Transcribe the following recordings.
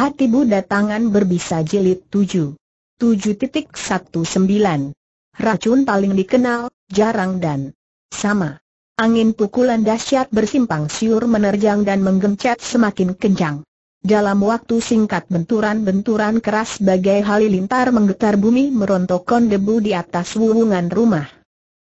Hati Buddha Tangan Berbisa Jilid 7 7.19 Racun paling dikenal, jarang dan sama. Angin pukulan dahsyat bersimpang siur menerjang dan menggencet semakin kencang. Dalam waktu singkat benturan-benturan keras bagai halilintar menggetar bumi merontokkan debu di atas wuwungan rumah.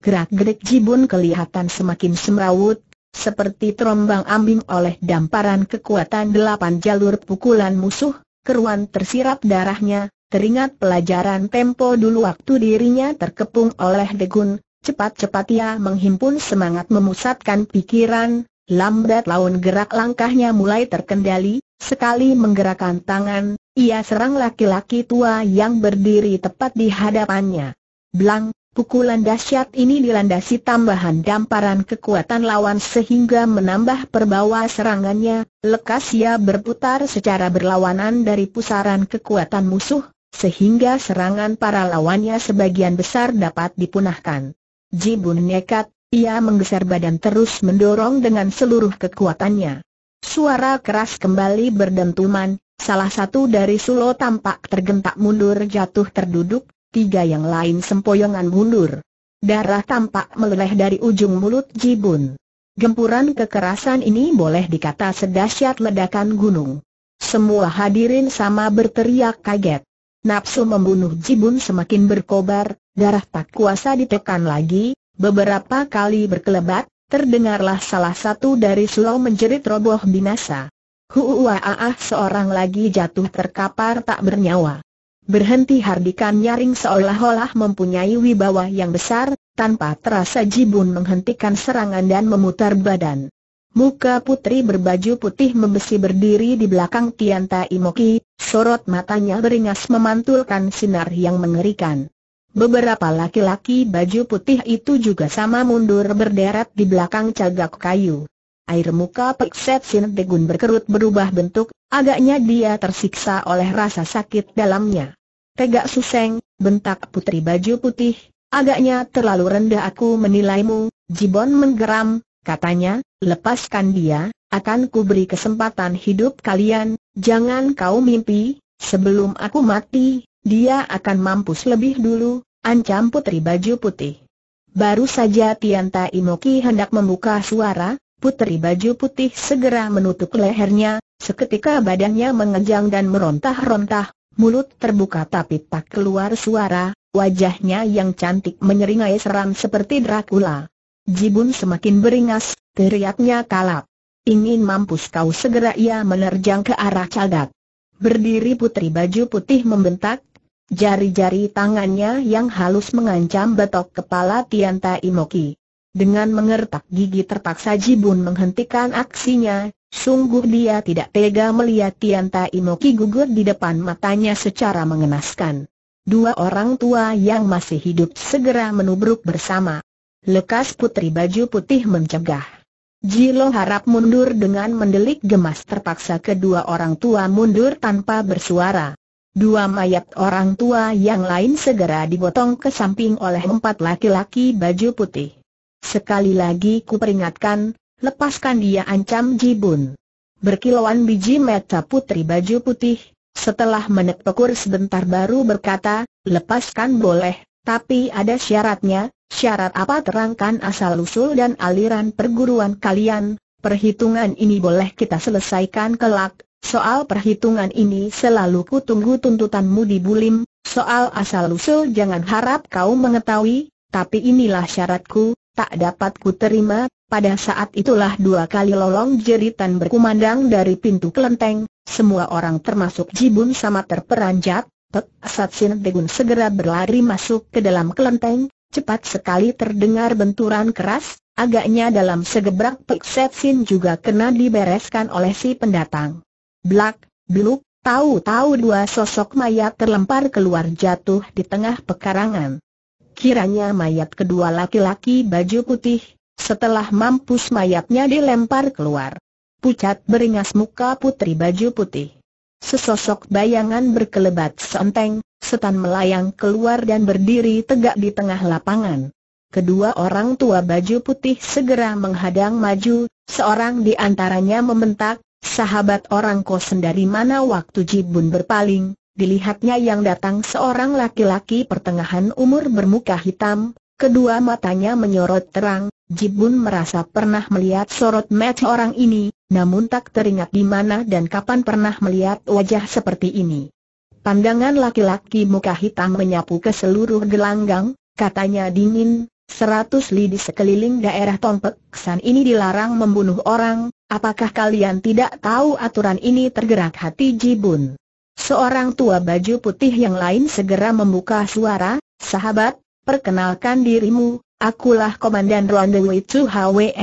Gerak-gerik jibun kelihatan semakin semrawut, seperti terombang-ambing oleh damparan kekuatan delapan jalur pukulan musuh, keruan tersirap darahnya, teringat pelajaran tempo dulu waktu dirinya terkepung oleh degun, cepat-cepat ia menghimpun semangat memusatkan pikiran, lambat laun gerak langkahnya mulai terkendali, sekali menggerakkan tangan, ia serang laki-laki tua yang berdiri tepat di hadapannya. Blang, Pukulan dahsyat ini dilandasi tambahan damparan kekuatan lawan sehingga menambah perbawa serangannya, lekas ia berputar secara berlawanan dari pusaran kekuatan musuh, sehingga serangan para lawannya sebagian besar dapat dipunahkan. Jibun nekat, ia menggeser badan terus mendorong dengan seluruh kekuatannya. Suara keras kembali berdentuman, salah satu dari Sulo tampak tergentak mundur jatuh terduduk, tiga yang lain sempoyongan mundur. Darah tampak meleleh dari ujung mulut Jibun. Gempuran kekerasan ini boleh dikata sedahsyat ledakan gunung. Semua hadirin sama berteriak kaget. Nafsu membunuh Jibun semakin berkobar, darah tak kuasa ditekan lagi, beberapa kali berkelebat, terdengarlah salah satu dari slow menjerit roboh binasa. Huuaaah seorang lagi jatuh terkapar tak bernyawa. Berhenti Hardikan nyaring seolah-olah mempunyai wibawa yang besar, tanpa terasa Jibun menghentikan serangan dan memutar badan. Muka putri berbaju putih membesi berdiri di belakang Tianta Tai sorot matanya beringas memantulkan sinar yang mengerikan. Beberapa laki-laki baju putih itu juga sama mundur berderet di belakang cagak kayu. Air muka Pek Set Sin Degun berkerut berubah bentuk, agaknya dia tersiksa oleh rasa sakit dalamnya. Tegak Suseng, bentak putri baju putih, agaknya terlalu rendah aku menilaimu, Jibon menggeram, katanya, lepaskan dia, akan kuberi kesempatan hidup kalian, jangan kau mimpi, sebelum aku mati, dia akan mampus lebih dulu, ancam putri baju putih. Baru saja Tianta Imoki hendak membuka suara, putri baju putih segera menutup lehernya, seketika badannya mengejang dan merontah-rontah, mulut terbuka tapi tak keluar suara, wajahnya yang cantik menyeringai seram seperti Dracula. Jibun semakin beringas, teriaknya kalap. Ingin mampus kau segera ia menerjang ke arah cagak. Berdiri putri baju putih membentak, jari-jari tangannya yang halus mengancam betok kepala Tianta Imoki. Dengan mengertak gigi terpaksa Jibun menghentikan aksinya, Sungguh dia tidak tega melihat Tian Tai Moki gugur di depan matanya secara mengenaskan. Dua orang tua yang masih hidup segera menubruk bersama. Lekas putri baju putih mencegah. Jilo harap mundur dengan mendelik gemas terpaksa kedua orang tua mundur tanpa bersuara. Dua mayat orang tua yang lain segera dibotong ke samping oleh empat laki-laki baju putih. Sekali lagi kuperingatkan, Lepaskan dia ancam Jibun. Berkilauan biji mata putri baju putih, setelah menepukur sebentar baru berkata, lepaskan boleh, tapi ada syaratnya, syarat apa terangkan asal-usul dan aliran perguruan kalian, perhitungan ini boleh kita selesaikan kelak, soal perhitungan ini selalu ku tunggu tuntutanmu di Bulim, soal asal-usul jangan harap kau mengetahui, tapi inilah syaratku, tak dapat ku terima, pada saat itulah dua kali lolong jeritan berkumandang dari pintu kelenteng, semua orang termasuk Jibun sama terperanjat, Pek Satsin Degun segera berlari masuk ke dalam kelenteng, cepat sekali terdengar benturan keras, agaknya dalam segebrak Pek Satsin juga kena dibereskan oleh si pendatang. Blak, bluk, tahu-tahu dua sosok mayat terlempar keluar jatuh di tengah pekarangan kiranya mayat kedua laki-laki baju putih, setelah mampus mayatnya dilempar keluar. Pucat beringas muka putri baju putih. Sesosok bayangan berkelebat senteng, setan melayang keluar dan berdiri tegak di tengah lapangan. Kedua orang tua baju putih segera menghadang maju, seorang di antaranya membentak, sahabat orang kosen dari mana waktu Jibun berpaling, dilihatnya yang datang seorang laki-laki pertengahan umur bermuka hitam, kedua matanya menyorot terang, Jibun merasa pernah melihat sorot mata orang ini, namun tak teringat di mana dan kapan pernah melihat wajah seperti ini. Pandangan laki-laki muka hitam menyapu ke seluruh gelanggang, katanya dingin, seratus li di sekeliling daerah Tompek. san ini dilarang membunuh orang, apakah kalian tidak tahu aturan ini tergerak hati Jibun? Seorang tua baju putih yang lain segera membuka suara, sahabat, perkenalkan dirimu, akulah Komandan Ronde Wicu Hwe,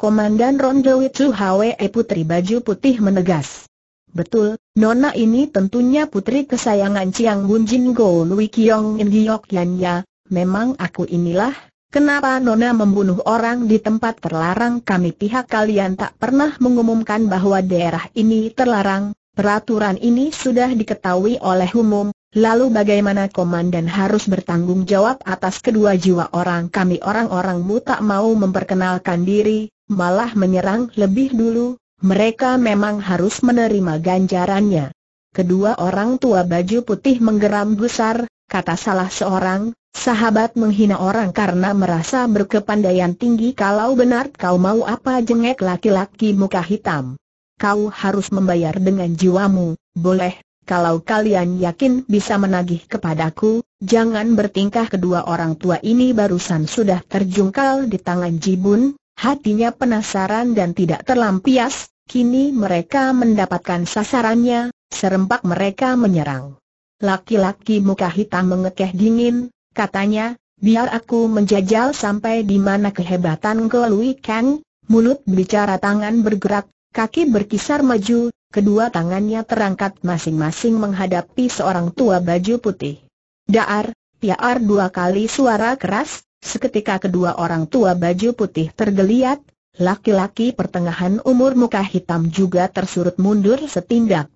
Komandan Ronde Wicu Hwe Putri Baju Putih menegas. Betul, Nona ini tentunya putri kesayangan Chiang Bun Jin Go Lui Kiong In Giyok Yan Ya, memang aku inilah, kenapa Nona membunuh orang di tempat terlarang kami pihak kalian tak pernah mengumumkan bahwa daerah ini terlarang, Peraturan ini sudah diketahui oleh umum, lalu bagaimana komandan harus bertanggung jawab atas kedua jiwa orang kami orang orangmu tak mau memperkenalkan diri, malah menyerang lebih dulu, mereka memang harus menerima ganjarannya. Kedua orang tua baju putih menggeram gusar, kata salah seorang, sahabat menghina orang karena merasa berkepandaian tinggi kalau benar kau mau apa jengek laki-laki muka hitam kau harus membayar dengan jiwamu, boleh, kalau kalian yakin bisa menagih kepadaku, jangan bertingkah kedua orang tua ini barusan sudah terjungkal di tangan Jibun, hatinya penasaran dan tidak terlampias, kini mereka mendapatkan sasarannya, serempak mereka menyerang. Laki-laki muka hitam mengekeh dingin, katanya, biar aku menjajal sampai di mana kehebatan Golui Kang, mulut bicara tangan bergerak, kaki berkisar maju, kedua tangannya terangkat masing-masing menghadapi seorang tua baju putih. Daar, piar dua kali suara keras, seketika kedua orang tua baju putih tergeliat, laki-laki pertengahan umur muka hitam juga tersurut mundur setindak.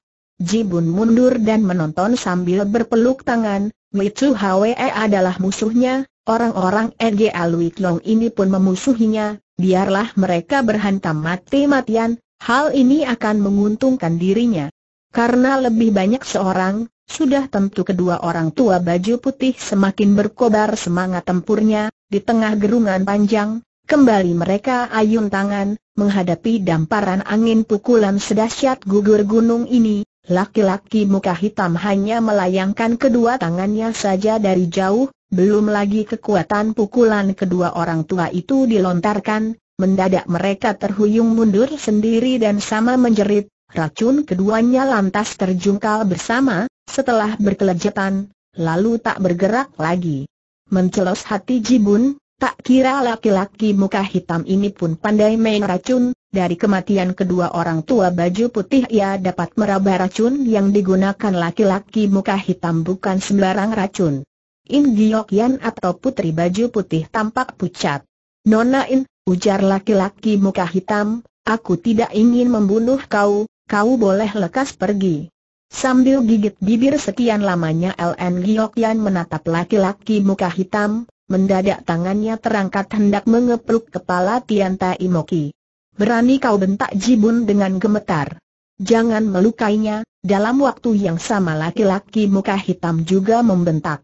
Jibun mundur dan menonton sambil berpeluk tangan, Mitsu Hwe adalah musuhnya, orang-orang NGA Lui Klong ini pun memusuhinya, biarlah mereka berhantam mati-matian, Hal ini akan menguntungkan dirinya. Karena lebih banyak seorang, sudah tentu kedua orang tua baju putih semakin berkobar semangat tempurnya, di tengah gerungan panjang, kembali mereka ayun tangan, menghadapi damparan angin pukulan sedasyat gugur gunung ini, laki-laki muka hitam hanya melayangkan kedua tangannya saja dari jauh, belum lagi kekuatan pukulan kedua orang tua itu dilontarkan, mendadak mereka terhuyung mundur sendiri dan sama menjerit, racun keduanya lantas terjungkal bersama, setelah berkelejetan, lalu tak bergerak lagi. Mencelos hati Jibun, tak kira laki-laki muka hitam ini pun pandai main racun, dari kematian kedua orang tua baju putih ia dapat meraba racun yang digunakan laki-laki muka hitam bukan sembarang racun. In Giok Yan atau putri baju putih tampak pucat. Nona In, ujar laki-laki muka hitam, aku tidak ingin membunuh kau, kau boleh lekas pergi. Sambil gigit bibir sekian lamanya LN Giokyan menatap laki-laki muka hitam, mendadak tangannya terangkat hendak mengepluk kepala Tianta Imoki. Berani kau bentak Jibun dengan gemetar. Jangan melukainya, dalam waktu yang sama laki-laki muka hitam juga membentak.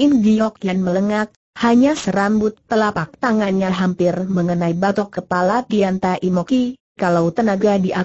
In Giokyan melengak, hanya serambut telapak tangannya hampir mengenai batok kepala Tianta Imoki, kalau tenaga dia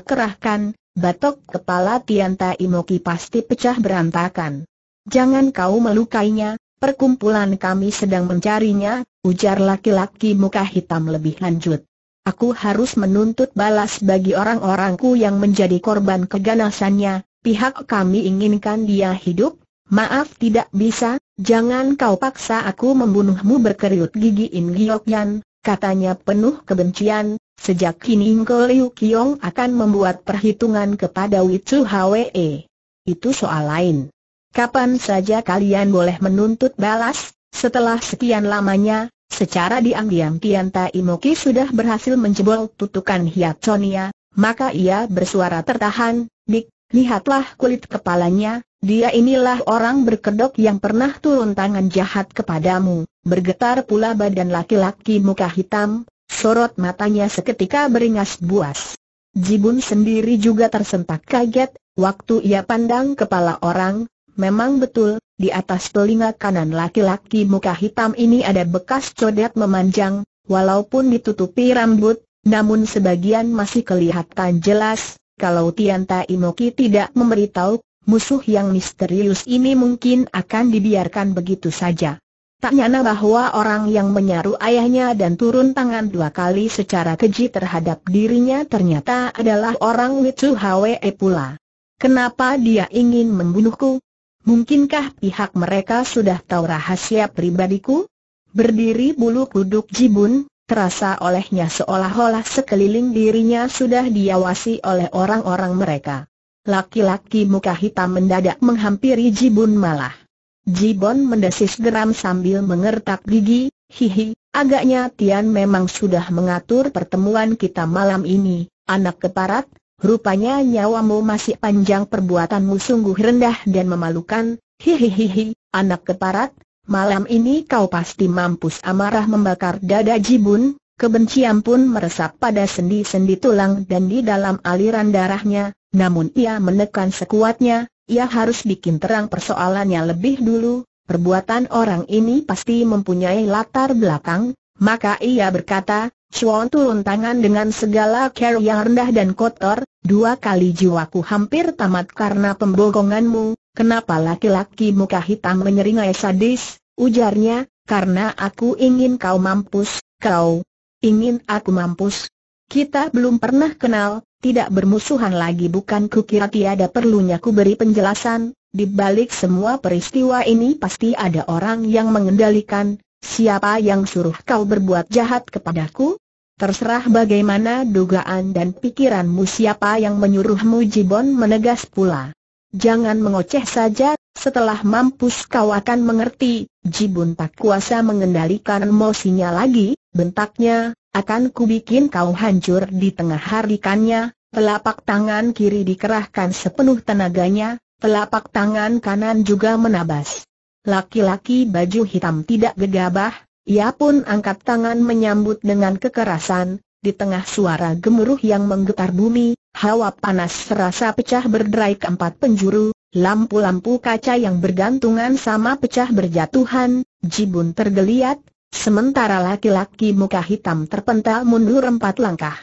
batok kepala Tianta Imoki pasti pecah berantakan. Jangan kau melukainya, perkumpulan kami sedang mencarinya, ujar laki-laki muka hitam lebih lanjut. Aku harus menuntut balas bagi orang-orangku yang menjadi korban keganasannya, pihak kami inginkan dia hidup, maaf tidak bisa, Jangan kau paksa aku membunuhmu berkerut gigi In Giokyan, katanya penuh kebencian, sejak kini Ngo Liu Kiong akan membuat perhitungan kepada Witsu Hwe. Itu soal lain. Kapan saja kalian boleh menuntut balas, setelah sekian lamanya, secara diam-diam Tian Tai sudah berhasil menjebol tutukan Hiat Sonia, maka ia bersuara tertahan, Dik, Lihatlah kulit kepalanya, dia inilah orang berkedok yang pernah turun tangan jahat kepadamu. Bergetar pula badan laki-laki muka hitam, sorot matanya seketika beringas buas. Jibun sendiri juga tersentak kaget, waktu ia pandang kepala orang, memang betul, di atas telinga kanan laki-laki muka hitam ini ada bekas codet memanjang, walaupun ditutupi rambut, namun sebagian masih kelihatan jelas, kalau Tian Tai tidak memberitahu, musuh yang misterius ini mungkin akan dibiarkan begitu saja. Tak nyana bahwa orang yang menyaru ayahnya dan turun tangan dua kali secara keji terhadap dirinya ternyata adalah orang Witsu Hwe e pula. Kenapa dia ingin membunuhku? Mungkinkah pihak mereka sudah tahu rahasia pribadiku? Berdiri bulu kuduk Jibun, terasa olehnya seolah-olah sekeliling dirinya sudah diawasi oleh orang-orang mereka. Laki-laki muka hitam mendadak menghampiri Jibun malah. Jibun mendesis geram sambil mengertak gigi, hihi, agaknya Tian memang sudah mengatur pertemuan kita malam ini, anak keparat, rupanya nyawamu masih panjang perbuatanmu sungguh rendah dan memalukan, hihihihi, anak keparat, Malam ini kau pasti mampus amarah membakar dada Jibun, kebencian pun meresap pada sendi-sendi tulang dan di dalam aliran darahnya, namun ia menekan sekuatnya, ia harus bikin terang persoalannya lebih dulu, perbuatan orang ini pasti mempunyai latar belakang, maka ia berkata, Chuan turun tangan dengan segala care yang rendah dan kotor, dua kali jiwaku hampir tamat karena pembohonganmu, kenapa laki-laki muka hitam menyeringai sadis, ujarnya, karena aku ingin kau mampus, kau ingin aku mampus. Kita belum pernah kenal, tidak bermusuhan lagi bukan kukira tiada perlunya ku beri penjelasan, di balik semua peristiwa ini pasti ada orang yang mengendalikan, siapa yang suruh kau berbuat jahat kepadaku? Terserah bagaimana dugaan dan pikiranmu siapa yang menyuruhmu Jibon menegas pula. Jangan mengoceh saja, setelah mampus kau akan mengerti, Jibun tak kuasa mengendalikan emosinya lagi, bentaknya, akan kubikin kau hancur di tengah harikannya, telapak tangan kiri dikerahkan sepenuh tenaganya, telapak tangan kanan juga menabas. Laki-laki baju hitam tidak gegabah, ia pun angkat tangan menyambut dengan kekerasan, di tengah suara gemuruh yang menggetar bumi, hawa panas serasa pecah berderai keempat penjuru, lampu-lampu kaca yang bergantungan sama pecah berjatuhan, jibun tergeliat, sementara laki-laki muka hitam terpental mundur empat langkah.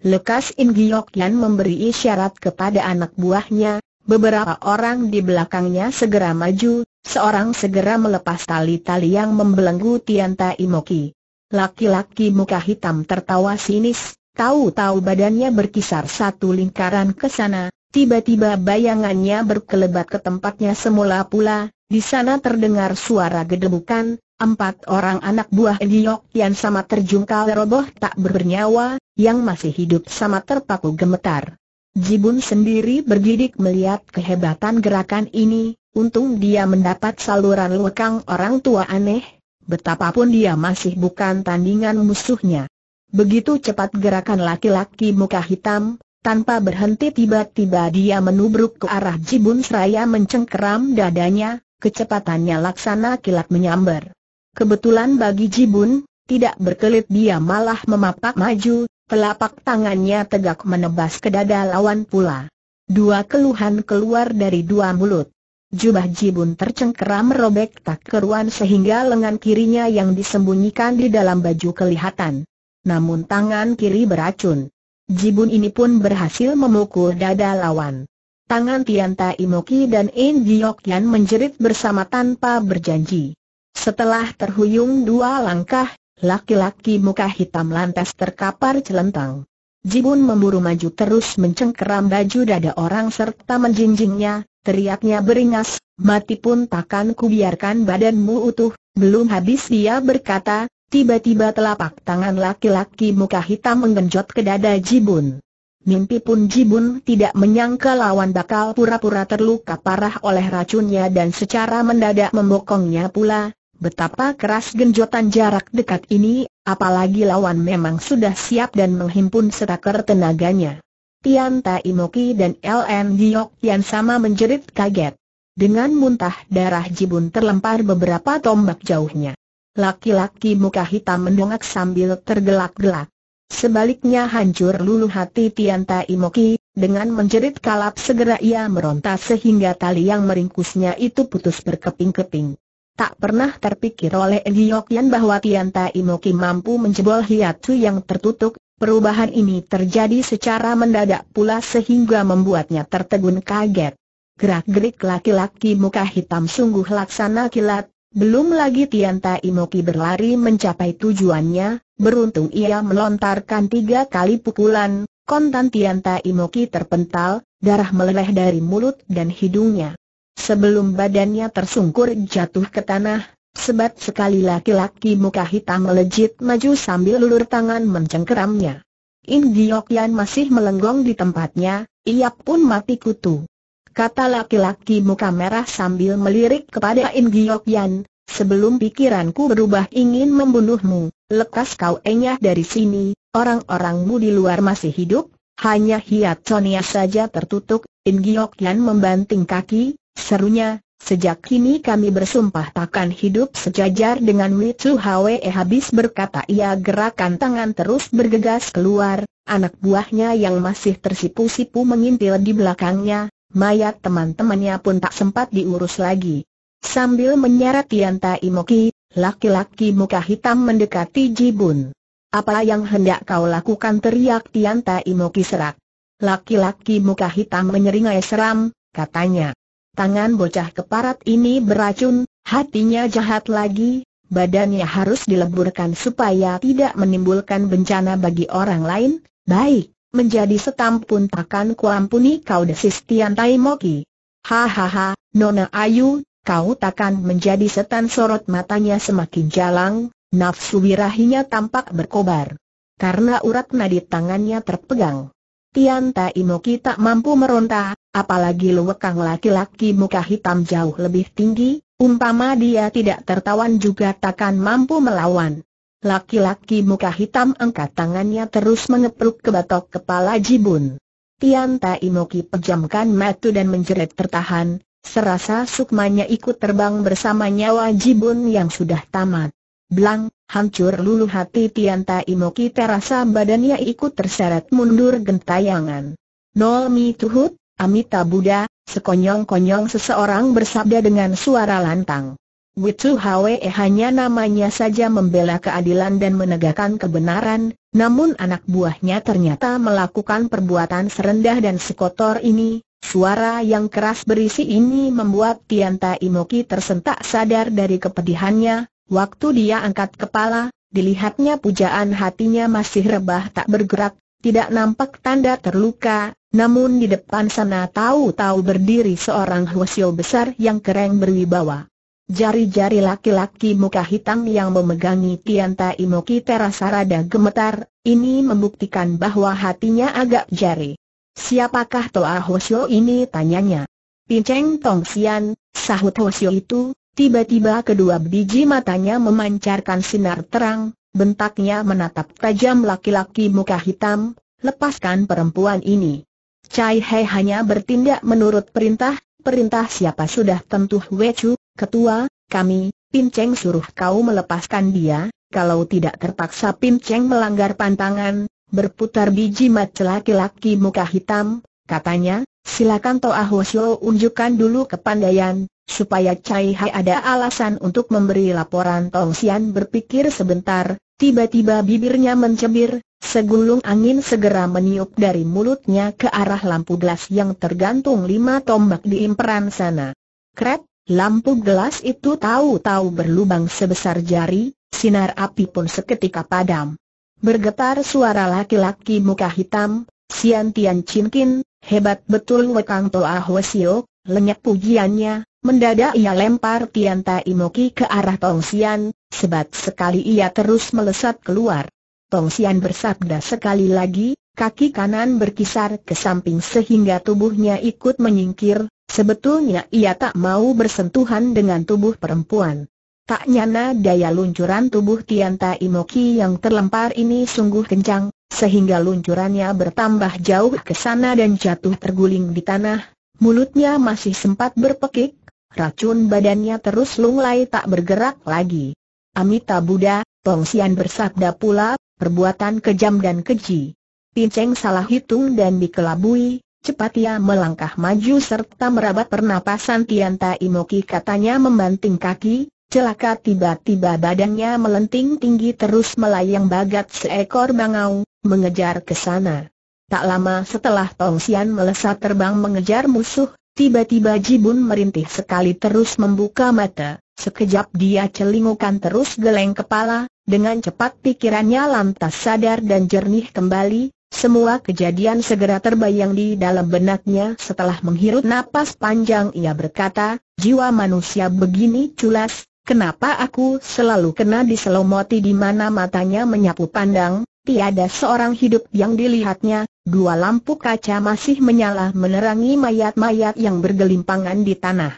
Lekas In Giok Yan memberi isyarat kepada anak buahnya, Beberapa orang di belakangnya segera maju, Seorang segera melepas tali-tali yang membelenggu Tianta Imoki. Laki-laki muka hitam tertawa sinis, tahu-tahu badannya berkisar satu lingkaran ke sana, tiba-tiba bayangannya berkelebat ke tempatnya semula pula, di sana terdengar suara gedebukan, empat orang anak buah Giok yang sama terjungkal roboh tak bernyawa, yang masih hidup sama terpaku gemetar. Jibun sendiri bergidik melihat kehebatan gerakan ini, Untung dia mendapat saluran lekang orang tua aneh, betapapun dia masih bukan tandingan musuhnya. Begitu cepat gerakan laki-laki muka hitam, tanpa berhenti tiba-tiba dia menubruk ke arah Jibun Seraya mencengkeram dadanya, kecepatannya laksana kilat menyambar. Kebetulan bagi Jibun, tidak berkelit dia malah memapak maju, telapak tangannya tegak menebas ke dada lawan pula. Dua keluhan keluar dari dua mulut. Jubah Jibun tercengkeram robek tak keruan sehingga lengan kirinya yang disembunyikan di dalam baju kelihatan. Namun tangan kiri beracun. Jibun ini pun berhasil memukul dada lawan. Tangan Tianta Imoki dan In Giokyan menjerit bersama tanpa berjanji. Setelah terhuyung dua langkah, laki-laki muka hitam lantas terkapar celentang. Jibun memburu maju terus mencengkeram baju dada orang serta menjinjingnya, Teriaknya beringas, mati pun takkan kubiarkan badanmu utuh, belum habis dia berkata, tiba-tiba telapak tangan laki-laki muka hitam menggenjot ke dada Jibun. Mimpi pun Jibun tidak menyangka lawan bakal pura-pura terluka parah oleh racunnya dan secara mendadak membokongnya pula, Betapa keras genjotan jarak dekat ini, apalagi lawan memang sudah siap dan menghimpun setaker tenaganya. Tian Tai Moki dan LN Giok yang sama menjerit kaget. Dengan muntah darah Jibun terlempar beberapa tombak jauhnya. Laki-laki muka hitam mendongak sambil tergelak-gelak. Sebaliknya hancur lulu hati Tian Tai Moki, dengan menjerit kalap segera ia meronta sehingga tali yang meringkusnya itu putus berkeping-keping. Tak pernah terpikir oleh Giok Yan bahwa Tian Tai Moki mampu menjebol hiatu yang tertutup, Perubahan ini terjadi secara mendadak pula sehingga membuatnya tertegun kaget. Gerak-gerik laki-laki muka hitam sungguh laksana kilat, belum lagi Tian Tai Moki berlari mencapai tujuannya, beruntung ia melontarkan tiga kali pukulan, kontan Tian Tai Moki terpental, darah meleleh dari mulut dan hidungnya. Sebelum badannya tersungkur jatuh ke tanah, Sebab sekali laki-laki muka hitam melejit maju sambil lulur tangan mencengkeramnya. In Yan masih melenggong di tempatnya, ia pun mati kutu. Kata laki-laki muka merah sambil melirik kepada In Yan, sebelum pikiranku berubah ingin membunuhmu, lekas kau enyah dari sini, orang-orangmu di luar masih hidup, hanya Hiat Sonia saja tertutup, In Yan membanting kaki, serunya, Sejak kini kami bersumpah takkan hidup sejajar dengan Witu Hwe eh, habis berkata ia gerakan tangan terus bergegas keluar, anak buahnya yang masih tersipu-sipu mengintil di belakangnya, mayat teman-temannya pun tak sempat diurus lagi. Sambil menyeret Tianta Imoki, laki-laki muka hitam mendekati Jibun. Apa yang hendak kau lakukan teriak Tianta Imoki serak. Laki-laki muka hitam menyeringai seram, katanya. Tangan bocah keparat ini beracun, hatinya jahat lagi, badannya harus dileburkan supaya tidak menimbulkan bencana bagi orang lain, baik, menjadi setam pun takkan kuampuni kau desis Tian Tai Moki. Hahaha, Nona Ayu, kau takkan menjadi setan sorot matanya semakin jalang, nafsu wirahinya tampak berkobar. Karena urat nadi tangannya terpegang. Tian Tai Moki tak mampu meronta, apalagi lewekang laki-laki muka hitam jauh lebih tinggi, umpama dia tidak tertawan juga takkan mampu melawan. Laki-laki muka hitam angkat tangannya terus mengepruk ke batok kepala Jibun. Tian Tai Moki pejamkan mata dan menjerit tertahan, serasa sukmanya ikut terbang bersama nyawa Jibun yang sudah tamat. Blang, Hancur luluh hati Tianta Imoki terasa badannya ikut terseret mundur gentayangan. Nol mi tuhut, Amita Buddha, sekonyong-konyong seseorang bersabda dengan suara lantang. Witu Hwe hanya namanya saja membela keadilan dan menegakkan kebenaran, namun anak buahnya ternyata melakukan perbuatan serendah dan sekotor ini. Suara yang keras berisi ini membuat Tianta Imoki tersentak sadar dari kepedihannya, Waktu dia angkat kepala, dilihatnya pujaan hatinya masih rebah tak bergerak, tidak nampak tanda terluka, namun di depan sana tahu-tahu berdiri seorang Huasio besar yang keren berwibawa. Jari-jari laki-laki muka hitam yang memegangi Tianta Imoki terasa rada gemetar, ini membuktikan bahwa hatinya agak jari. Siapakah Toa Hosyo ini tanyanya? Pinceng Tong Sian, sahut Hosyo itu, Tiba-tiba kedua biji matanya memancarkan sinar terang, bentaknya menatap tajam laki-laki muka hitam, lepaskan perempuan ini. Cai Hei hanya bertindak menurut perintah, perintah siapa sudah tentu Hwe Chu, ketua, kami, Pin Cheng suruh kau melepaskan dia, kalau tidak terpaksa Pin Cheng melanggar pantangan, berputar biji mata laki-laki muka hitam, katanya, silakan Toa Hosyo unjukkan dulu kepandaian, supaya Cai Hai ada alasan untuk memberi laporan Tong Xian berpikir sebentar, tiba-tiba bibirnya mencebir, segulung angin segera meniup dari mulutnya ke arah lampu gelas yang tergantung lima tombak di imperan sana. Krep, lampu gelas itu tahu-tahu berlubang sebesar jari, sinar api pun seketika padam. Bergetar suara laki-laki muka hitam, Sian Tian Chin Kin, hebat betul Wekang Toa Hwasio, lenyap pujiannya, Mendadak ia lempar Tianta Imoki ke arah Tong Sian, sebat sekali ia terus melesat keluar. Tong Sian bersabda sekali lagi, kaki kanan berkisar ke samping sehingga tubuhnya ikut menyingkir, sebetulnya ia tak mau bersentuhan dengan tubuh perempuan. Tak nyana daya luncuran tubuh Tianta Imoki yang terlempar ini sungguh kencang, sehingga luncurannya bertambah jauh ke sana dan jatuh terguling di tanah. Mulutnya masih sempat berpekik, Racun badannya terus lunglai tak bergerak lagi. Amita Buddha, Pengsian bersabda pula, perbuatan kejam dan keji. Pinceng salah hitung dan dikelabui, cepat ia melangkah maju serta merabat pernapasan Tianta Imoki katanya membanting kaki, celaka tiba-tiba badannya melenting tinggi terus melayang bagat seekor bangau, mengejar ke sana. Tak lama setelah Tongsian melesat terbang mengejar musuh, Tiba-tiba Jibun merintih sekali terus membuka mata, sekejap dia celingukan terus geleng kepala, dengan cepat pikirannya lantas sadar dan jernih kembali, semua kejadian segera terbayang di dalam benaknya setelah menghirup napas panjang ia berkata, jiwa manusia begini culas, Kenapa aku selalu kena diselomoti di mana matanya menyapu pandang, tiada seorang hidup yang dilihatnya, dua lampu kaca masih menyala menerangi mayat-mayat yang bergelimpangan di tanah.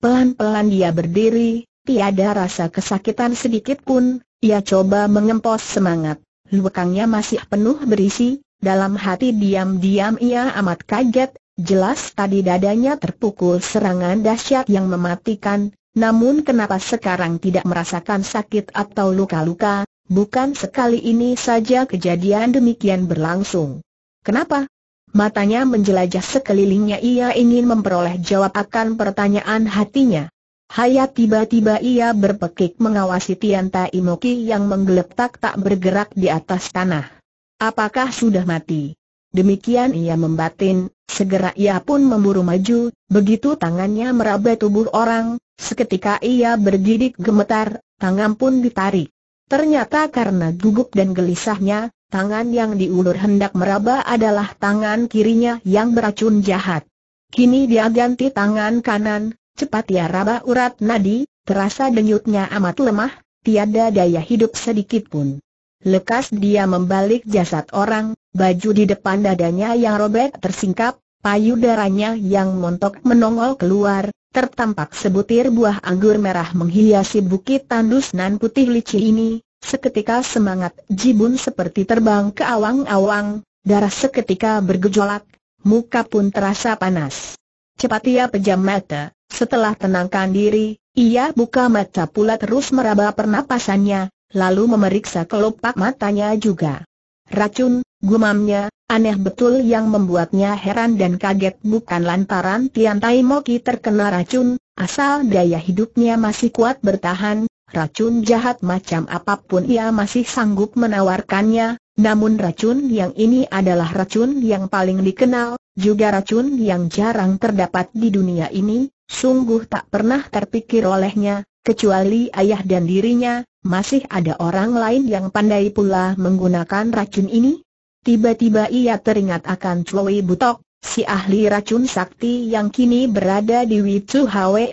Pelan-pelan dia berdiri, tiada rasa kesakitan sedikit pun, ia coba mengempos semangat. Lukangnya masih penuh berisi, dalam hati diam-diam ia amat kaget, jelas tadi dadanya terpukul serangan dahsyat yang mematikan, namun kenapa sekarang tidak merasakan sakit atau luka-luka, bukan sekali ini saja kejadian demikian berlangsung. Kenapa? Matanya menjelajah sekelilingnya ia ingin memperoleh jawab akan pertanyaan hatinya. Hayat tiba-tiba ia berpekik mengawasi Tianta Tai Moki yang menggeletak tak bergerak di atas tanah. Apakah sudah mati? Demikian ia membatin, segera ia pun memburu maju, begitu tangannya meraba tubuh orang, Seketika ia bergidik gemetar, tangan pun ditarik. Ternyata karena gugup dan gelisahnya, tangan yang diulur hendak meraba adalah tangan kirinya yang beracun jahat. Kini dia ganti tangan kanan, cepat ia raba urat nadi, terasa denyutnya amat lemah, tiada daya hidup sedikit pun. Lekas dia membalik jasad orang, baju di depan dadanya yang robek tersingkap, payudaranya yang montok menongol keluar, tertampak sebutir buah anggur merah menghiasi bukit tandus nan putih licin ini, seketika semangat Jibun seperti terbang ke awang-awang, darah seketika bergejolak, muka pun terasa panas. Cepat ia pejam mata, setelah tenangkan diri, ia buka mata pula terus meraba pernapasannya, lalu memeriksa kelopak matanya juga. Racun, Gumamnya, aneh betul yang membuatnya heran dan kaget bukan lantaran Tian Tai Moki terkena racun, asal daya hidupnya masih kuat bertahan, racun jahat macam apapun ia masih sanggup menawarkannya, namun racun yang ini adalah racun yang paling dikenal, juga racun yang jarang terdapat di dunia ini, sungguh tak pernah terpikir olehnya, kecuali ayah dan dirinya, masih ada orang lain yang pandai pula menggunakan racun ini? Tiba-tiba ia teringat akan Chloe Butok, si ahli racun sakti yang kini berada di Witu Hwe.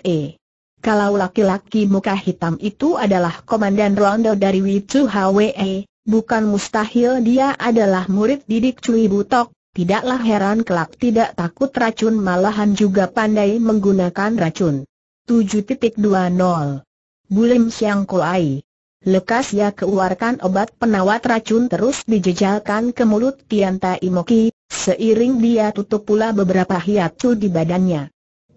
Kalau laki-laki muka hitam itu adalah komandan rondo dari Witu Hwe, bukan mustahil dia adalah murid didik Chloe Butok, tidaklah heran kelak tidak takut racun malahan juga pandai menggunakan racun. 7.20 Bulim Siang Koai Lekas ia keluarkan obat penawat racun terus dijejalkan ke mulut Tian Tai Moki, seiring dia tutup pula beberapa hiatu di badannya.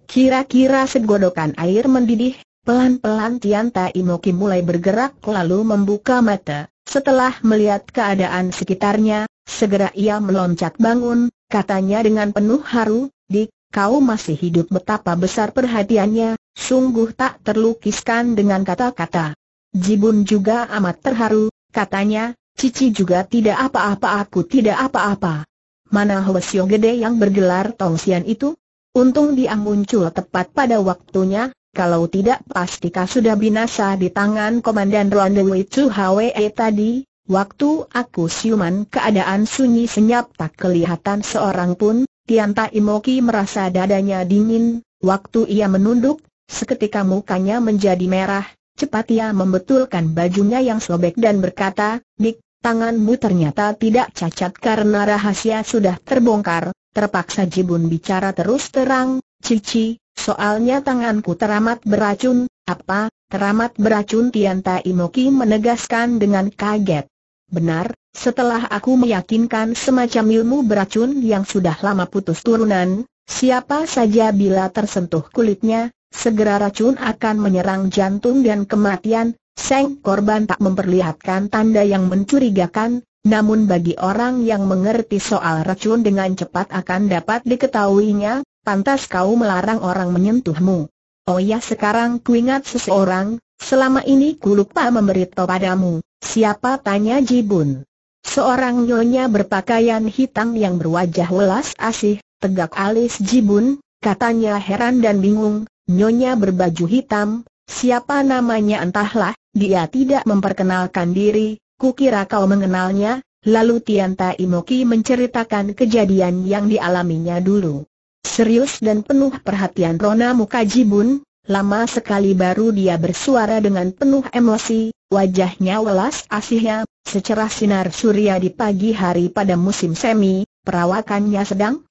Kira-kira segodokan air mendidih, pelan-pelan Tian Tai Moki mulai bergerak lalu membuka mata. Setelah melihat keadaan sekitarnya, segera ia meloncat bangun, katanya dengan penuh haru, Dik, kau masih hidup betapa besar perhatiannya, sungguh tak terlukiskan dengan kata-kata. Jibun juga amat terharu, katanya, Cici juga tidak apa-apa aku tidak apa-apa. Mana Hwasyo gede yang bergelar Tong Tongsian itu? Untung dia muncul tepat pada waktunya, kalau tidak pastikah sudah binasa di tangan Komandan Ronde Wei Chu Hwe e tadi, Waktu aku siuman keadaan sunyi senyap tak kelihatan seorang pun, Tianta Imoki merasa dadanya dingin, waktu ia menunduk, seketika mukanya menjadi merah, Cepat ia membetulkan bajunya yang sobek dan berkata, Dik, tanganmu ternyata tidak cacat karena rahasia sudah terbongkar, terpaksa Jibun bicara terus terang, Cici, soalnya tanganku teramat beracun, apa, teramat beracun Tianta Imoki menegaskan dengan kaget. Benar, setelah aku meyakinkan semacam ilmu beracun yang sudah lama putus turunan, siapa saja bila tersentuh kulitnya, Segera racun akan menyerang jantung dan kematian, Seng korban tak memperlihatkan tanda yang mencurigakan, namun bagi orang yang mengerti soal racun dengan cepat akan dapat diketahuinya, pantas kau melarang orang menyentuhmu. Oh ya sekarang kuingat seseorang, selama ini ku lupa memberitahu padamu, siapa tanya Jibun. Seorang nyonya berpakaian hitam yang berwajah welas asih, tegak alis Jibun, katanya heran dan bingung, Nyonya berbaju hitam, siapa namanya entahlah, dia tidak memperkenalkan diri, kukira kau mengenalnya, lalu Tian Tai Moki menceritakan kejadian yang dialaminya dulu. Serius dan penuh perhatian Rona mukajibun. lama sekali baru dia bersuara dengan penuh emosi, wajahnya welas asihnya, secerah sinar surya di pagi hari pada musim semi, perawakannya sedang.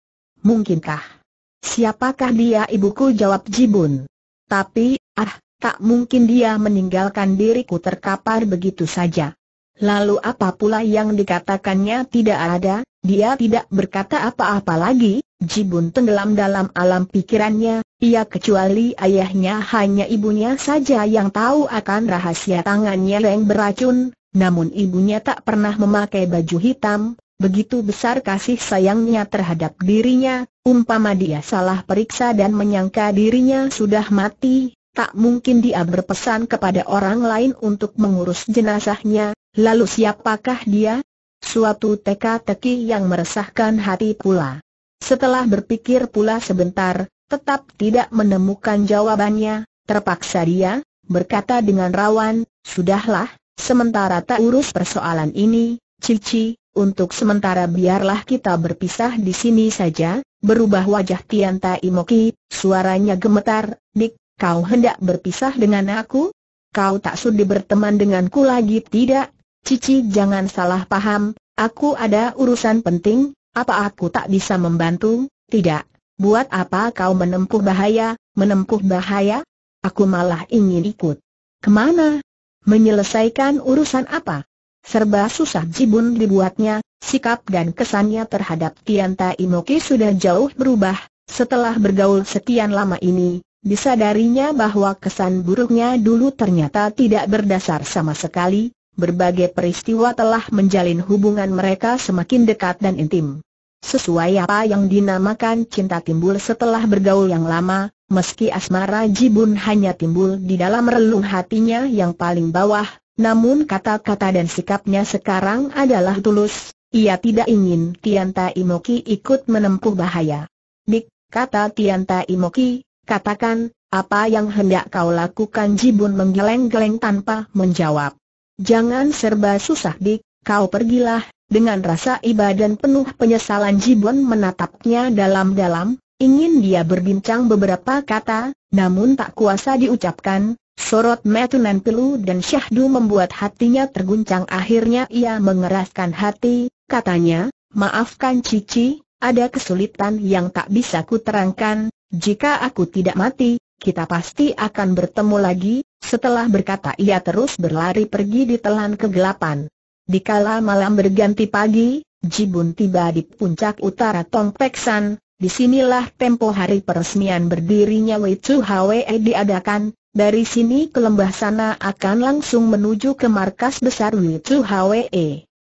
Mungkinkah? Siapakah dia ibuku jawab Jibun. Tapi, ah, tak mungkin dia meninggalkan diriku terkapar begitu saja. Lalu apa pula yang dikatakannya tidak ada, dia tidak berkata apa-apa lagi, Jibun tenggelam dalam alam pikirannya, ia kecuali ayahnya hanya ibunya saja yang tahu akan rahasia tangannya yang beracun, namun ibunya tak pernah memakai baju hitam, begitu besar kasih sayangnya terhadap dirinya, umpama dia salah periksa dan menyangka dirinya sudah mati, tak mungkin dia berpesan kepada orang lain untuk mengurus jenazahnya, lalu siapakah dia? Suatu teka-teki yang meresahkan hati pula. Setelah berpikir pula sebentar, tetap tidak menemukan jawabannya, terpaksa dia, berkata dengan rawan, Sudahlah, sementara tak urus persoalan ini, Cici, untuk sementara biarlah kita berpisah di sini saja, berubah wajah Tian Tai Moki, suaranya gemetar, Dik, kau hendak berpisah dengan aku? Kau tak sudi berteman denganku lagi tidak? Cici jangan salah paham, aku ada urusan penting, apa aku tak bisa membantu? Tidak, buat apa kau menempuh bahaya, menempuh bahaya? Aku malah ingin ikut. Kemana? Menyelesaikan urusan apa? Serba susah Jibun dibuatnya, sikap dan kesannya terhadap Tianta Inoki sudah jauh berubah, setelah bergaul sekian lama ini, disadarinya bahwa kesan buruknya dulu ternyata tidak berdasar sama sekali, berbagai peristiwa telah menjalin hubungan mereka semakin dekat dan intim. Sesuai apa yang dinamakan cinta timbul setelah bergaul yang lama, meski asmara Jibun hanya timbul di dalam relung hatinya yang paling bawah, namun kata-kata dan sikapnya sekarang adalah tulus, ia tidak ingin Tianta Imoki ikut menempuh bahaya. Dik, kata Tianta Imoki, katakan, apa yang hendak kau lakukan Jibun menggeleng-geleng tanpa menjawab. Jangan serba susah dik, kau pergilah, dengan rasa iba dan penuh penyesalan Jibun menatapnya dalam-dalam, ingin dia berbincang beberapa kata, namun tak kuasa diucapkan, Sorot Metunan Pilu dan Syahdu membuat hatinya terguncang akhirnya ia mengeraskan hati, katanya, maafkan Cici, ada kesulitan yang tak bisa kuterangkan, jika aku tidak mati, kita pasti akan bertemu lagi, setelah berkata ia terus berlari pergi di telan kegelapan. Dikala malam berganti pagi, Jibun tiba di puncak utara Tongpeksan, disinilah tempo hari peresmian berdirinya Wei Chu Hwe diadakan, dari sini ke lembah sana akan langsung menuju ke markas besar Wichu Hwe.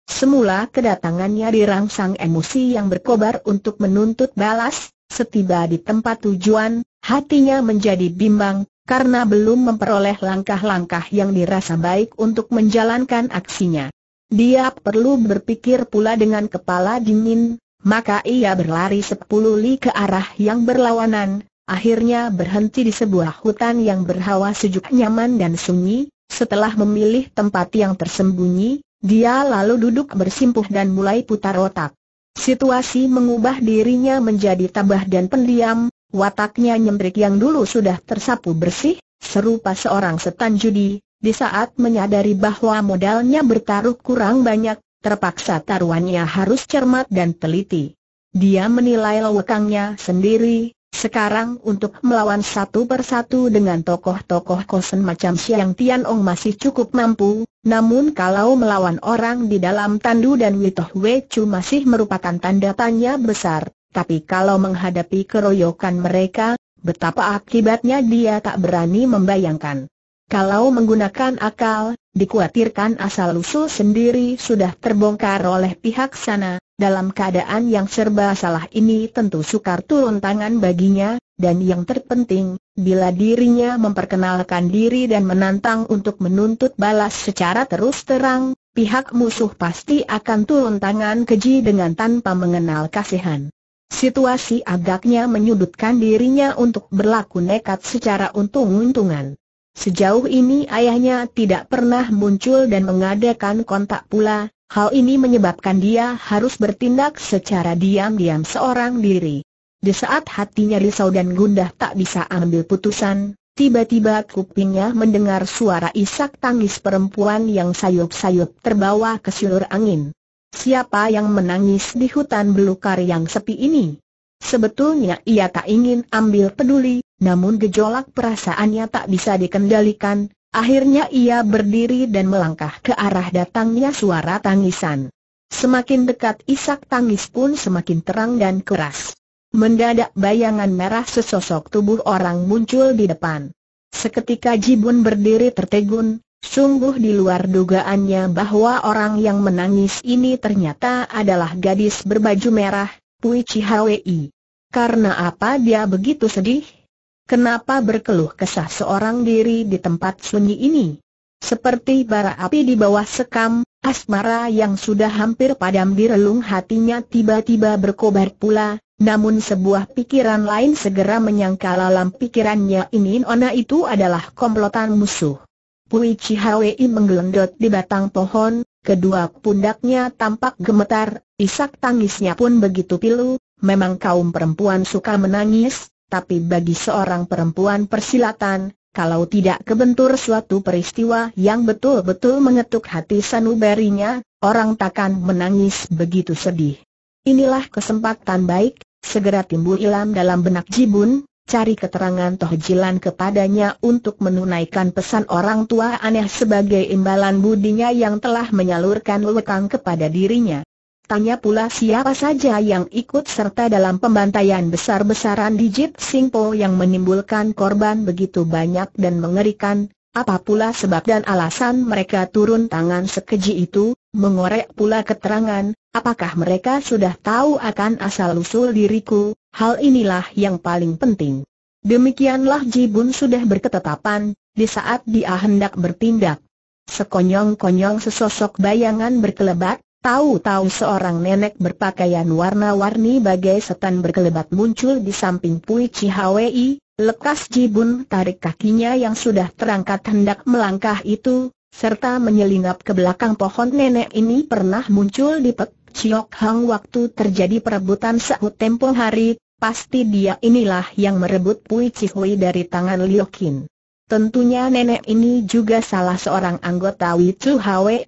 Semula kedatangannya dirangsang emosi yang berkobar untuk menuntut balas, setiba di tempat tujuan, hatinya menjadi bimbang, karena belum memperoleh langkah-langkah yang dirasa baik untuk menjalankan aksinya. Dia perlu berpikir pula dengan kepala dingin, maka ia berlari sepuluh li ke arah yang berlawanan, akhirnya berhenti di sebuah hutan yang berhawa sejuk nyaman dan sunyi, setelah memilih tempat yang tersembunyi, dia lalu duduk bersimpuh dan mulai putar otak. Situasi mengubah dirinya menjadi tabah dan pendiam, wataknya nyentrik yang dulu sudah tersapu bersih, serupa seorang setan judi, di saat menyadari bahwa modalnya bertaruh kurang banyak, terpaksa taruhannya harus cermat dan teliti. Dia menilai lawakangnya sendiri, sekarang untuk melawan satu persatu dengan tokoh-tokoh kosen macam Siang Tian Ong masih cukup mampu, namun kalau melawan orang di dalam Tandu dan Witoh Wei Chu masih merupakan tanda tanya besar, tapi kalau menghadapi keroyokan mereka, betapa akibatnya dia tak berani membayangkan. Kalau menggunakan akal, dikhawatirkan asal-usul sendiri sudah terbongkar oleh pihak sana, dalam keadaan yang serba salah ini tentu sukar turun tangan baginya, dan yang terpenting, bila dirinya memperkenalkan diri dan menantang untuk menuntut balas secara terus terang, pihak musuh pasti akan turun tangan keji dengan tanpa mengenal kasihan. Situasi agaknya menyudutkan dirinya untuk berlaku nekat secara untung-untungan. Sejauh ini ayahnya tidak pernah muncul dan mengadakan kontak pula, Hal ini menyebabkan dia harus bertindak secara diam-diam seorang diri. Di saat hatinya risau dan gundah tak bisa ambil putusan, tiba-tiba kupingnya mendengar suara isak tangis perempuan yang sayup-sayup terbawa ke silur angin. Siapa yang menangis di hutan belukar yang sepi ini? Sebetulnya ia tak ingin ambil peduli, namun gejolak perasaannya tak bisa dikendalikan, Akhirnya ia berdiri dan melangkah ke arah datangnya suara tangisan. Semakin dekat isak tangis pun semakin terang dan keras. Mendadak bayangan merah sesosok tubuh orang muncul di depan. Seketika Jibun berdiri tertegun, sungguh di luar dugaannya bahwa orang yang menangis ini ternyata adalah gadis berbaju merah, Pui Chi Karena apa dia begitu sedih? Kenapa berkeluh kesah seorang diri di tempat sunyi ini? Seperti bara api di bawah sekam, asmara yang sudah hampir padam di relung hatinya tiba-tiba berkobar pula, namun sebuah pikiran lain segera menyangkal alam pikirannya ini Ona itu adalah komplotan musuh. Pui Chihwei menggelendot di batang pohon, kedua pundaknya tampak gemetar, isak tangisnya pun begitu pilu, memang kaum perempuan suka menangis, tapi bagi seorang perempuan persilatan, kalau tidak kebentur suatu peristiwa yang betul-betul mengetuk hati sanubarinya, orang takkan menangis begitu sedih. Inilah kesempatan baik, segera timbul ilham dalam benak Jibun, cari keterangan Toh Jilan kepadanya untuk menunaikan pesan orang tua aneh sebagai imbalan budinya yang telah menyalurkan lewekang kepada dirinya. Tanya pula siapa saja yang ikut serta dalam pembantaian besar-besaran di Jit Singpo yang menimbulkan korban begitu banyak dan mengerikan, apa pula sebab dan alasan mereka turun tangan sekeji itu, mengorek pula keterangan, apakah mereka sudah tahu akan asal-usul diriku, hal inilah yang paling penting. Demikianlah Jibun sudah berketetapan, di saat dia hendak bertindak. Sekonyong-konyong sesosok bayangan berkelebat, Tahu-tahu seorang nenek berpakaian warna-warni bagai setan berkelebat muncul di samping Pui Chihwei, lekas Jibun tarik kakinya yang sudah terangkat hendak melangkah itu, serta menyelinap ke belakang pohon nenek ini pernah muncul di Pek Chiok Hang waktu terjadi perebutan sehut tempo hari, pasti dia inilah yang merebut Pui Chihui dari tangan Liu Qin. Tentunya nenek ini juga salah seorang anggota Witu Hwe.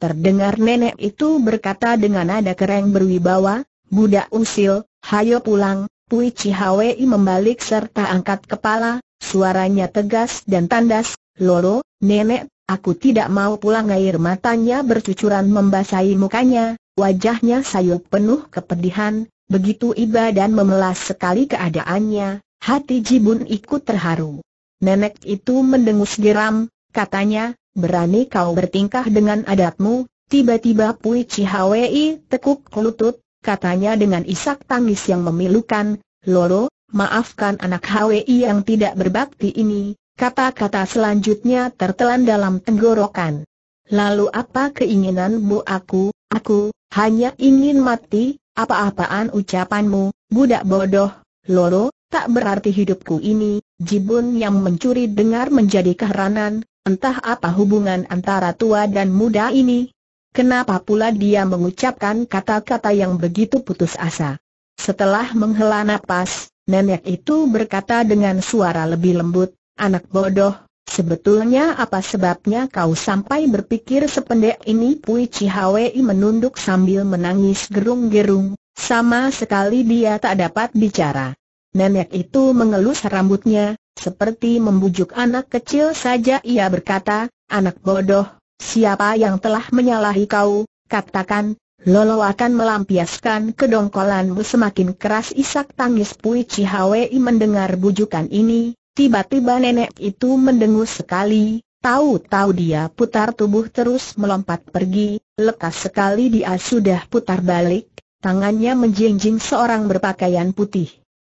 Terdengar nenek itu berkata dengan nada kereng berwibawa, Budak usil, hayo pulang, Pui cihawi membalik serta angkat kepala, suaranya tegas dan tandas, Loro, nenek, aku tidak mau pulang air matanya bercucuran membasahi mukanya, wajahnya sayup penuh kepedihan, begitu iba dan memelas sekali keadaannya, hati Jibun ikut terharu. Nenek itu mendengus geram, katanya, berani kau bertingkah dengan adatmu, tiba-tiba Pui Cihawi tekuk lutut, katanya dengan isak tangis yang memilukan, Loro, maafkan anak Hwi yang tidak berbakti ini, kata-kata selanjutnya tertelan dalam tenggorokan. Lalu apa keinginanmu aku, aku, hanya ingin mati, apa-apaan ucapanmu, budak bodoh, Loro, tak berarti hidupku ini, jibun yang mencuri dengar menjadi keheranan, Entah apa hubungan antara tua dan muda ini. Kenapa pula dia mengucapkan kata-kata yang begitu putus asa? Setelah menghela nafas, nenek itu berkata dengan suara lebih lembut, Anak bodoh, sebetulnya apa sebabnya kau sampai berpikir sependek ini? Pui Cihawei menunduk sambil menangis gerung-gerung, sama sekali dia tak dapat bicara. Nenek itu mengelus rambutnya, seperti membujuk anak kecil saja ia berkata, anak bodoh, siapa yang telah menyalahi kau, katakan, Lolo akan melampiaskan kedongkolanmu semakin keras isak tangis Pui Cihawai mendengar bujukan ini, tiba-tiba nenek itu mendengus sekali, tahu-tahu dia putar tubuh terus melompat pergi, lekas sekali dia sudah putar balik, tangannya menjinjing seorang berpakaian putih.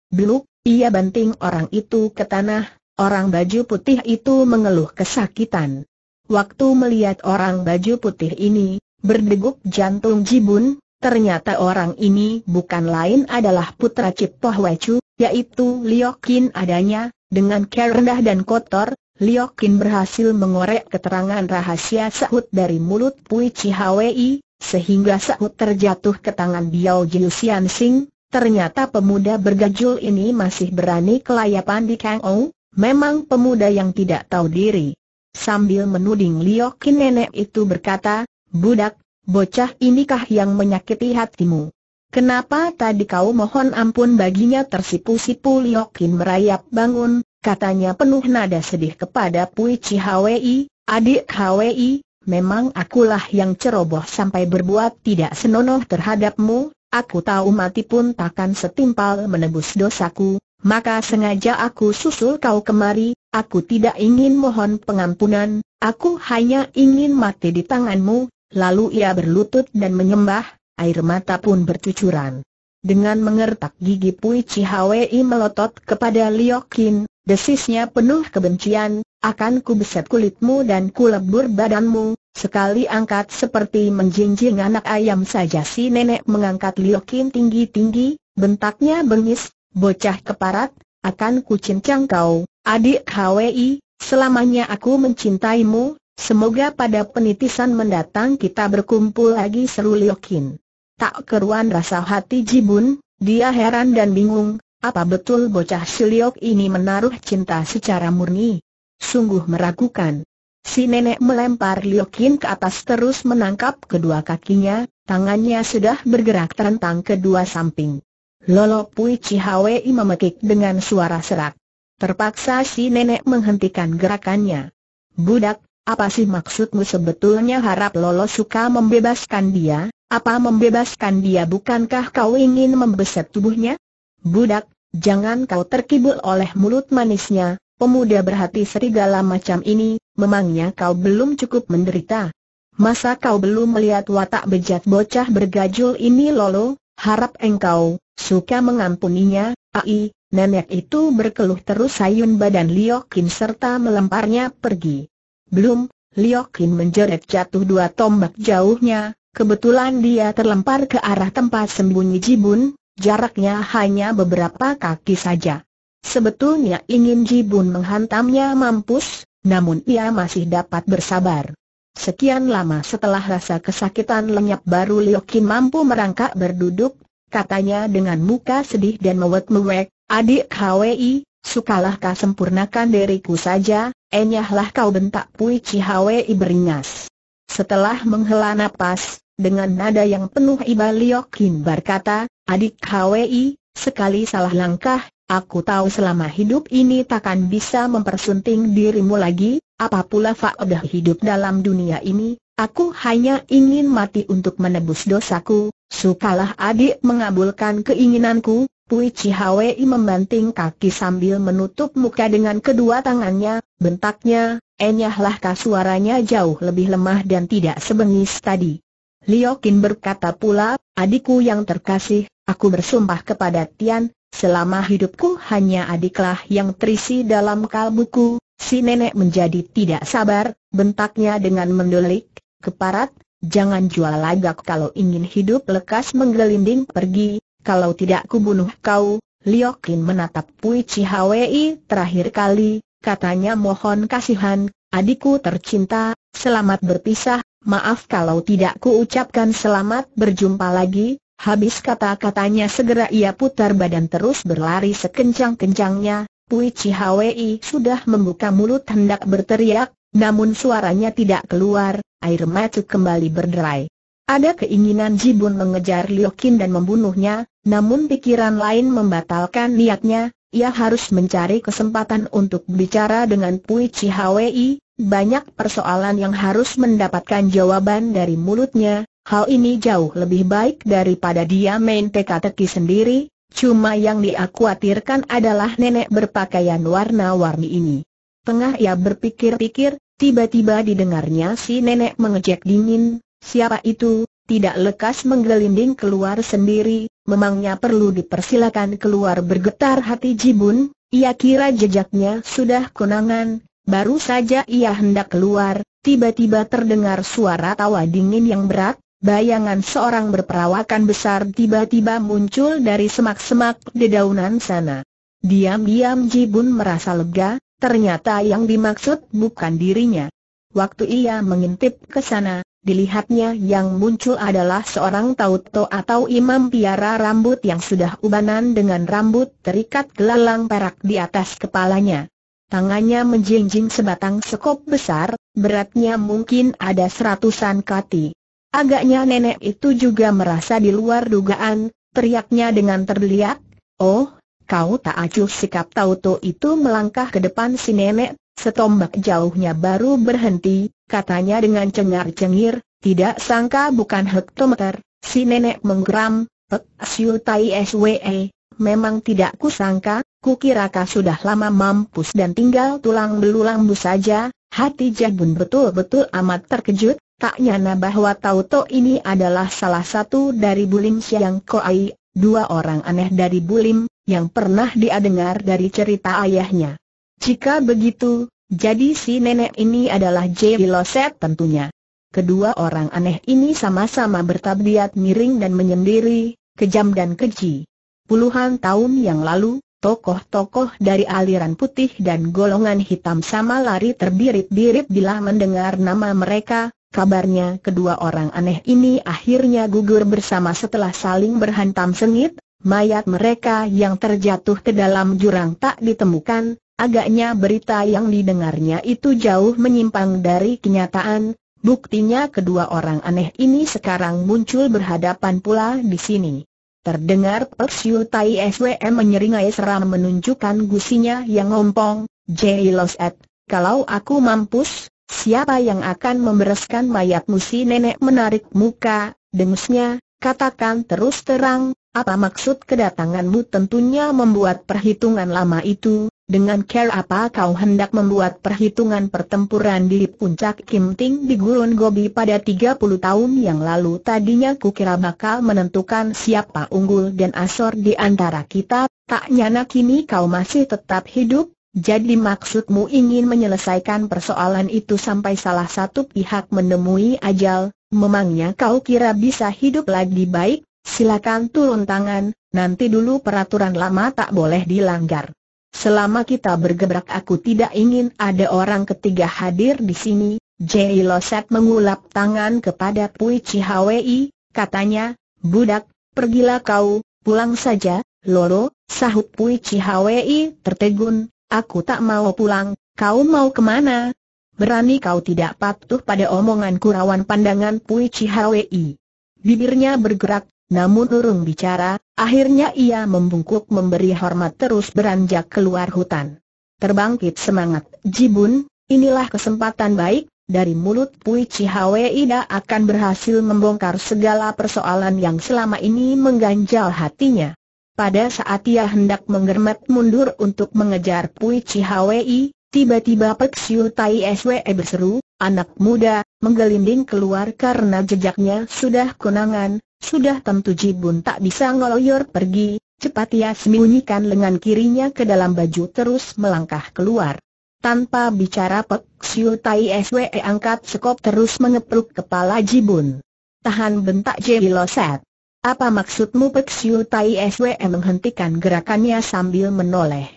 Beluk, ia banting orang itu ke tanah, orang baju putih itu mengeluh kesakitan. Waktu melihat orang baju putih ini, berdegup jantung jibun, ternyata orang ini bukan lain adalah putra Cipto Wecu, yaitu Liokin adanya, dengan kerendah dan kotor, Liokin berhasil mengorek keterangan rahasia sahut dari mulut Pui Cihawei, sehingga sahut terjatuh ke tangan Biao Jiusian Sing, ternyata pemuda bergajul ini masih berani kelayapan di Kang Ou, memang pemuda yang tidak tahu diri. Sambil menuding Liokin nenek itu berkata, Budak, bocah inikah yang menyakiti hatimu? Kenapa tadi kau mohon ampun baginya tersipu-sipu Liokin merayap bangun, katanya penuh nada sedih kepada Pui Chi Hwi, adik Hwi, memang akulah yang ceroboh sampai berbuat tidak senonoh terhadapmu, Aku tahu mati pun takkan setimpal menebus dosaku, maka sengaja aku susul kau kemari, aku tidak ingin mohon pengampunan, aku hanya ingin mati di tanganmu, lalu ia berlutut dan menyembah, air mata pun bercucuran. Dengan mengertak gigi Pui Chihawei melotot kepada Liokin, desisnya penuh kebencian, akan ku beset kulitmu dan ku lebur badanmu, sekali angkat seperti menjinjing anak ayam saja si nenek mengangkat Liokin tinggi-tinggi, bentaknya bengis, bocah keparat, akan cincang kau, adik HWI, selamanya aku mencintaimu, semoga pada penitisan mendatang kita berkumpul lagi seru Liokin. Tak keruan rasa hati Jibun, dia heran dan bingung, apa betul bocah Siliok ini menaruh cinta secara murni? Sungguh meragukan. Si nenek melempar Liokin ke atas terus menangkap kedua kakinya, tangannya sudah bergerak terentang kedua samping. Lolo Pui Cihawei memekik dengan suara serak. Terpaksa si nenek menghentikan gerakannya. Budak, apa sih maksudmu sebetulnya harap Lolo suka membebaskan dia? Apa membebaskan dia bukankah kau ingin membeset tubuhnya? Budak, jangan kau terkibul oleh mulut manisnya, pemuda berhati serigala macam ini, memangnya kau belum cukup menderita? Masa kau belum melihat watak bejat bocah bergajul ini Lolo, harap engkau, suka mengampuninya, ai, nenek itu berkeluh terus sayun badan Liokin serta melemparnya pergi. Belum, Liokin menjeret jatuh dua tombak jauhnya, kebetulan dia terlempar ke arah tempat sembunyi Jibun, jaraknya hanya beberapa kaki saja. Sebetulnya ingin Jibun menghantamnya mampus, namun ia masih dapat bersabar. Sekian lama setelah rasa kesakitan lenyap baru Liokin mampu merangkak berduduk, katanya dengan muka sedih dan mewek-mewek, adik HWI, sukalah kau sempurnakan diriku saja, enyahlah kau bentak Pui HWI beringas. Setelah menghela nafas, dengan nada yang penuh iba Liokin berkata, adik HWI, sekali salah langkah, Aku tahu selama hidup ini takkan bisa mempersunting dirimu lagi, apa pula faedah hidup dalam dunia ini, aku hanya ingin mati untuk menebus dosaku, sukalah adik mengabulkan keinginanku, Pui Chihawi membanting kaki sambil menutup muka dengan kedua tangannya, bentaknya, enyahlah kasuaranya jauh lebih lemah dan tidak sebengis tadi. Liokin berkata pula, adikku yang terkasih, aku bersumpah kepada Tian, Selama hidupku hanya adiklah yang terisi dalam kalbuku, si nenek menjadi tidak sabar, bentaknya dengan mendulik. keparat, jangan jual lagak kalau ingin hidup lekas menggelinding pergi, kalau tidak kubunuh kau, Liokin menatap Pui Chihwei terakhir kali, katanya mohon kasihan, adikku tercinta, selamat berpisah, maaf kalau tidak kuucapkan selamat berjumpa lagi, Habis kata-katanya segera ia putar badan terus berlari sekencang-kencangnya, Pui Chihwei sudah membuka mulut hendak berteriak, namun suaranya tidak keluar, air mata kembali berderai. Ada keinginan Jibun mengejar Qin dan membunuhnya, namun pikiran lain membatalkan niatnya, ia harus mencari kesempatan untuk bicara dengan Pui Chihwei, banyak persoalan yang harus mendapatkan jawaban dari mulutnya, hal ini jauh lebih baik daripada dia main teka-teki sendiri, cuma yang khawatirkan adalah nenek berpakaian warna-warni ini. Tengah ia berpikir-pikir, tiba-tiba didengarnya si nenek mengejek dingin, siapa itu, tidak lekas menggelinding keluar sendiri, memangnya perlu dipersilakan keluar bergetar hati Jibun, ia kira jejaknya sudah konangan, Baru saja ia hendak keluar, tiba-tiba terdengar suara tawa dingin yang berat, bayangan seorang berperawakan besar tiba-tiba muncul dari semak-semak dedaunan sana. Diam-diam Jibun merasa lega, ternyata yang dimaksud bukan dirinya. Waktu ia mengintip ke sana, Dilihatnya yang muncul adalah seorang tauto atau imam piara rambut yang sudah ubanan dengan rambut terikat gelalang perak di atas kepalanya. Tangannya menjinjing sebatang sekop besar, beratnya mungkin ada seratusan kati. Agaknya nenek itu juga merasa di luar dugaan, teriaknya dengan terliak. Oh, kau tak acuh sikap Tauto itu melangkah ke depan si nenek, setombak jauhnya baru berhenti, katanya dengan cengar-cengir, tidak sangka bukan hektometer, si nenek menggeram, Pek Siu Tai Swe, eh, memang tidak kusangka, Kukira kau sudah lama mampus dan tinggal tulang belulang saja, hati Jabun betul-betul amat terkejut, tak nyana bahwa to ini adalah salah satu dari Bulim Siang Koai, dua orang aneh dari Bulim, yang pernah dia dengar dari cerita ayahnya. Jika begitu, jadi si nenek ini adalah Jay Loset tentunya. Kedua orang aneh ini sama-sama bertabiat miring dan menyendiri, kejam dan keji. Puluhan tahun yang lalu, Tokoh-tokoh dari aliran putih dan golongan hitam sama lari terbirit-birit bila mendengar nama mereka, kabarnya kedua orang aneh ini akhirnya gugur bersama setelah saling berhantam sengit, mayat mereka yang terjatuh ke dalam jurang tak ditemukan, agaknya berita yang didengarnya itu jauh menyimpang dari kenyataan, buktinya kedua orang aneh ini sekarang muncul berhadapan pula di sini. Terdengar Persiu Tai SWM menyeringai seram menunjukkan gusinya yang ngompong, Jay Loset, kalau aku mampus, siapa yang akan membereskan mayatmu si nenek menarik muka, dengusnya, katakan terus terang, apa maksud kedatanganmu tentunya membuat perhitungan lama itu, dengan care apa kau hendak membuat perhitungan pertempuran di puncak Kim Ting di Gurun Gobi pada 30 tahun yang lalu tadinya kukira bakal menentukan siapa unggul dan asor di antara kita, tak nyana kini kau masih tetap hidup, jadi maksudmu ingin menyelesaikan persoalan itu sampai salah satu pihak menemui ajal, memangnya kau kira bisa hidup lagi baik, silakan turun tangan, nanti dulu peraturan lama tak boleh dilanggar. Selama kita bergebrak aku tidak ingin ada orang ketiga hadir di sini, Jei Loset mengulap tangan kepada Pui Cihawi, katanya, Budak, pergilah kau, pulang saja, Lolo, sahut Pui Cihawi, tertegun, aku tak mau pulang, kau mau kemana? Berani kau tidak patuh pada omongan kurawan pandangan Pui Cihawi? Bibirnya bergerak, namun urung bicara, akhirnya ia membungkuk memberi hormat terus beranjak keluar hutan. Terbangkit semangat, Jibun, inilah kesempatan baik, dari mulut Pui Chihawe Ida akan berhasil membongkar segala persoalan yang selama ini mengganjal hatinya. Pada saat ia hendak menggermet mundur untuk mengejar Pui Chihawei, tiba-tiba Pek Siu Tai SWE berseru, anak muda, menggelinding keluar karena jejaknya sudah kunangan, sudah tentu Jibun tak bisa ngeloyor pergi, cepat ia sembunyikan lengan kirinya ke dalam baju terus melangkah keluar. Tanpa bicara Pek Siu Tai SWE angkat sekop terus mengepruk kepala Jibun. Tahan bentak Jerry Loset. Apa maksudmu Pek Siu Tai SWE menghentikan gerakannya sambil menoleh?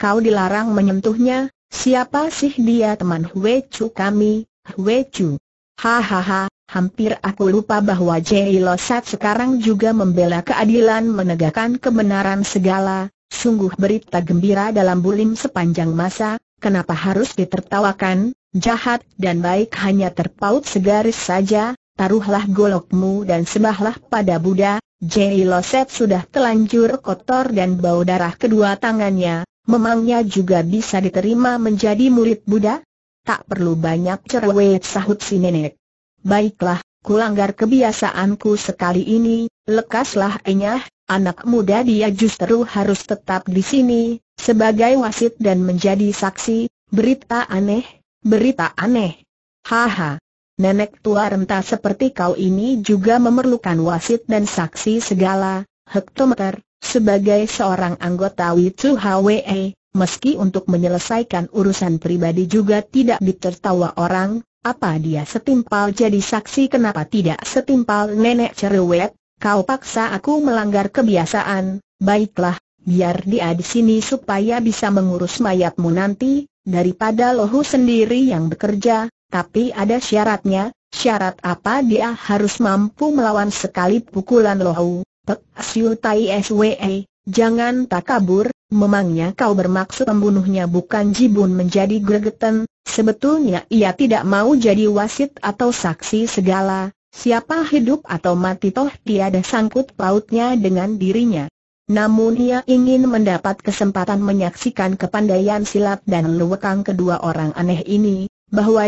Kau dilarang menyentuhnya, siapa sih dia teman Hwe Chu kami, Hwe Chu? Hahaha, Hampir aku lupa bahwa Jerry Losat sekarang juga membela keadilan menegakkan kebenaran segala, sungguh berita gembira dalam bulim sepanjang masa, kenapa harus ditertawakan, jahat dan baik hanya terpaut segaris saja, taruhlah golokmu dan sembahlah pada Buddha, Jerry Losat sudah telanjur kotor dan bau darah kedua tangannya, memangnya juga bisa diterima menjadi murid Buddha? Tak perlu banyak cerewet sahut si nenek. Baiklah, kulanggar kebiasaanku sekali ini, lekaslah enyah, anak muda dia justru harus tetap di sini, sebagai wasit dan menjadi saksi, berita aneh, berita aneh. Haha. Nenek tua renta seperti kau ini juga memerlukan wasit dan saksi segala, hektometer, sebagai seorang anggota Witsu HWE, meski untuk menyelesaikan urusan pribadi juga tidak ditertawa orang, apa dia setimpal jadi saksi kenapa tidak setimpal nenek cerewet? Kau paksa aku melanggar kebiasaan, baiklah, biar dia di sini supaya bisa mengurus mayatmu nanti, daripada lohu sendiri yang bekerja, tapi ada syaratnya, syarat apa dia harus mampu melawan sekali pukulan lohu, Pek Siu Tai SWE, jangan tak kabur, memangnya kau bermaksud membunuhnya bukan Jibun menjadi gregetan, Sebetulnya ia tidak mau jadi wasit atau saksi segala, siapa hidup atau mati toh tiada sangkut pautnya dengan dirinya. Namun ia ingin mendapat kesempatan menyaksikan kepandaian silat dan lewekang kedua orang aneh ini, bahwa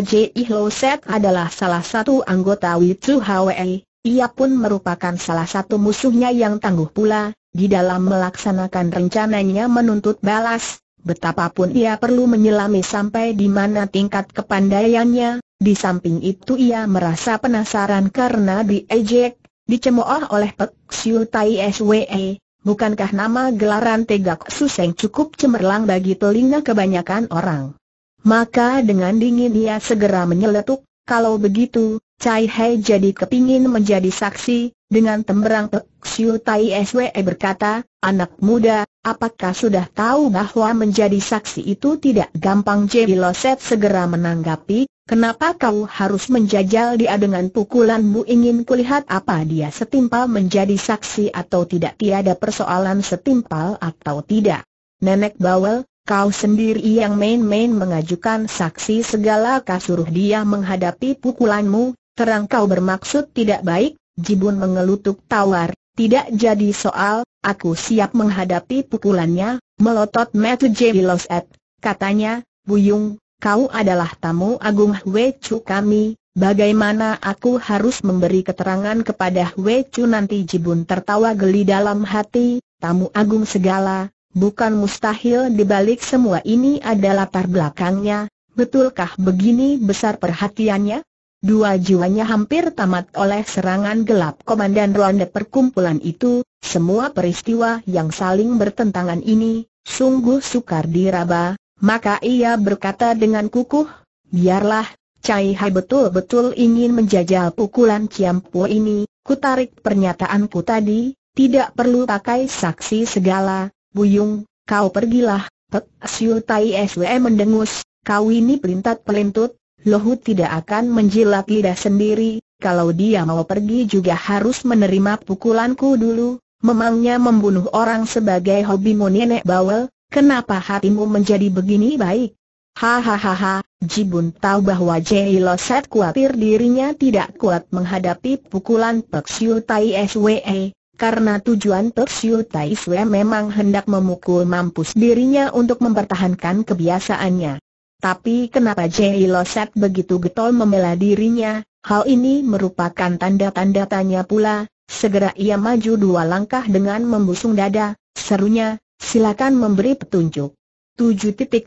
Lo Set adalah salah satu anggota Witsu Hwei, ia pun merupakan salah satu musuhnya yang tangguh pula, di dalam melaksanakan rencananya menuntut balas, betapapun ia perlu menyelami sampai di mana tingkat kepandaiannya, di samping itu ia merasa penasaran karena diejek, dicemooh oleh Pek Siu Tai Swe, bukankah nama gelaran Tegak Suseng cukup cemerlang bagi telinga kebanyakan orang. Maka dengan dingin ia segera menyeletuk, kalau begitu, Cai Hei jadi kepingin menjadi saksi, dengan temberang Pek Siu Tai SWE berkata, Anak muda, apakah sudah tahu bahwa menjadi saksi itu tidak gampang Jadi Loset segera menanggapi, kenapa kau harus menjajal dia dengan pukulanmu ingin kulihat apa dia setimpal menjadi saksi atau tidak tiada persoalan setimpal atau tidak. Nenek Bawel, Kau sendiri yang main-main mengajukan saksi segala kasuruh dia menghadapi pukulanmu, terang kau bermaksud tidak baik, Jibun mengelutuk tawar, tidak jadi soal, aku siap menghadapi pukulannya, melotot Matthew Metu Jebiloset, katanya, Buyung, kau adalah tamu agung Hwe Chu kami, Bagaimana aku harus memberi keterangan kepada Hwe Chu nanti Jibun tertawa geli dalam hati, tamu agung segala, bukan mustahil dibalik semua ini ada latar belakangnya, betulkah begini besar perhatiannya? Dua jiwanya hampir tamat oleh serangan gelap komandan ronde perkumpulan itu, semua peristiwa yang saling bertentangan ini, sungguh sukar diraba, maka ia berkata dengan kukuh, biarlah, Cai Hai betul-betul ingin menjajal pukulan ciampu ini, kutarik pernyataanku tadi, tidak perlu pakai saksi segala, Buyung, kau pergilah, Pek Siu Tai SW mendengus, kau ini pelintat pelintut, Lohut tidak akan menjilat lidah sendiri, kalau dia mau pergi juga harus menerima pukulanku dulu, memangnya membunuh orang sebagai hobimu nenek bawel, kenapa hatimu menjadi begini baik? Hahaha, Jibun tahu bahwa Lo Loset khawatir dirinya tidak kuat menghadapi pukulan Pek Siu Tai SWE, karena tujuan Pek Siu Tai SWE memang hendak memukul mampus dirinya untuk mempertahankan kebiasaannya. Tapi kenapa Jai Loset begitu getol membela dirinya, hal ini merupakan tanda-tanda tanya pula, segera ia maju dua langkah dengan membusung dada, serunya, silakan memberi petunjuk. 7.21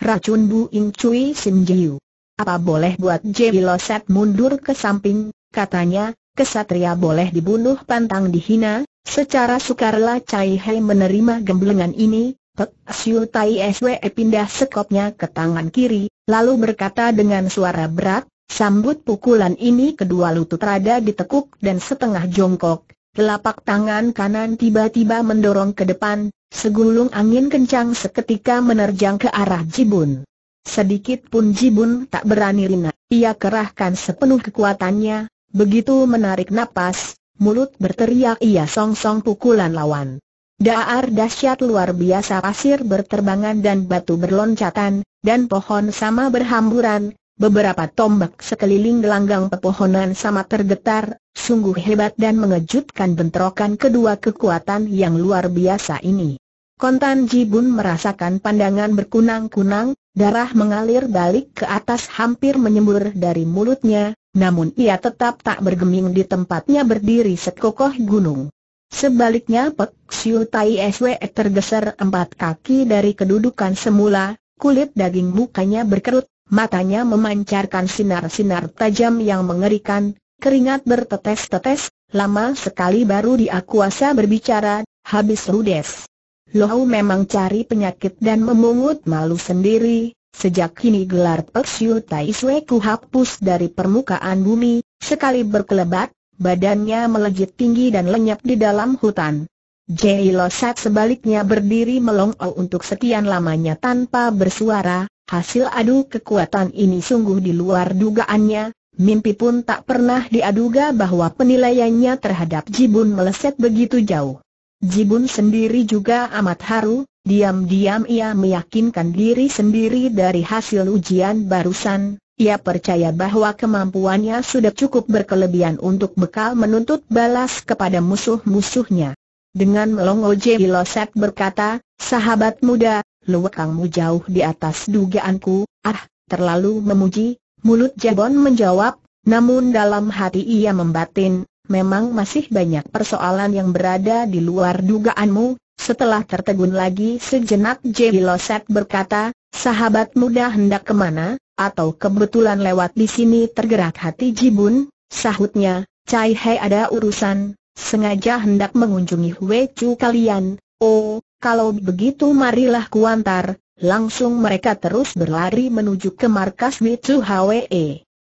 Racun Bu Ing Cui Sim Jiu Apa boleh buat Jai Loset mundur ke samping, katanya, kesatria boleh dibunuh pantang dihina, secara sukarela Cai Hei menerima gemblengan ini, Pek Siu Tai e pindah sekopnya ke tangan kiri, lalu berkata dengan suara berat, sambut pukulan ini kedua lutut rada ditekuk dan setengah jongkok. Telapak tangan kanan tiba-tiba mendorong ke depan, segulung angin kencang seketika menerjang ke arah Jibun. Sedikit pun Jibun tak berani rina, ia kerahkan sepenuh kekuatannya, begitu menarik napas, mulut berteriak ia song-song pukulan lawan. Daar dahsyat luar biasa pasir berterbangan dan batu berloncatan, dan pohon sama berhamburan, beberapa tombak sekeliling gelanggang pepohonan sama tergetar, sungguh hebat dan mengejutkan bentrokan kedua kekuatan yang luar biasa ini. Kontan Jibun merasakan pandangan berkunang-kunang, darah mengalir balik ke atas hampir menyembur dari mulutnya, namun ia tetap tak bergeming di tempatnya berdiri sekokoh gunung. Sebaliknya Pek Siu Tai Swe tergeser empat kaki dari kedudukan semula, kulit daging mukanya berkerut, matanya memancarkan sinar-sinar tajam yang mengerikan, keringat bertetes-tetes, lama sekali baru dia kuasa berbicara, habis ludes. Lohau memang cari penyakit dan memungut malu sendiri, sejak kini gelar Pek Siu Tai Swe ku hapus dari permukaan bumi, sekali berkelebat, badannya melejit tinggi dan lenyap di dalam hutan. Jai Losat sebaliknya berdiri melongok untuk sekian lamanya tanpa bersuara, hasil adu kekuatan ini sungguh di luar dugaannya, mimpi pun tak pernah diaduga bahwa penilaiannya terhadap Jibun meleset begitu jauh. Jibun sendiri juga amat haru, diam-diam ia meyakinkan diri sendiri dari hasil ujian barusan, ia percaya bahwa kemampuannya sudah cukup berkelebihan untuk bekal menuntut balas kepada musuh-musuhnya. Dengan melongo Jebilosek berkata, sahabat muda, luwakangmu jauh di atas dugaanku, ah, terlalu memuji, mulut Jabon menjawab, namun dalam hati ia membatin, memang masih banyak persoalan yang berada di luar dugaanmu, setelah tertegun lagi sejenak Jebilosek berkata, sahabat muda hendak kemana, atau kebetulan lewat di sini tergerak hati Jibun, sahutnya, Cai Hei ada urusan, sengaja hendak mengunjungi Hwe Chu kalian, oh, kalau begitu marilah kuantar, langsung mereka terus berlari menuju ke markas Hwe Chu Hwe.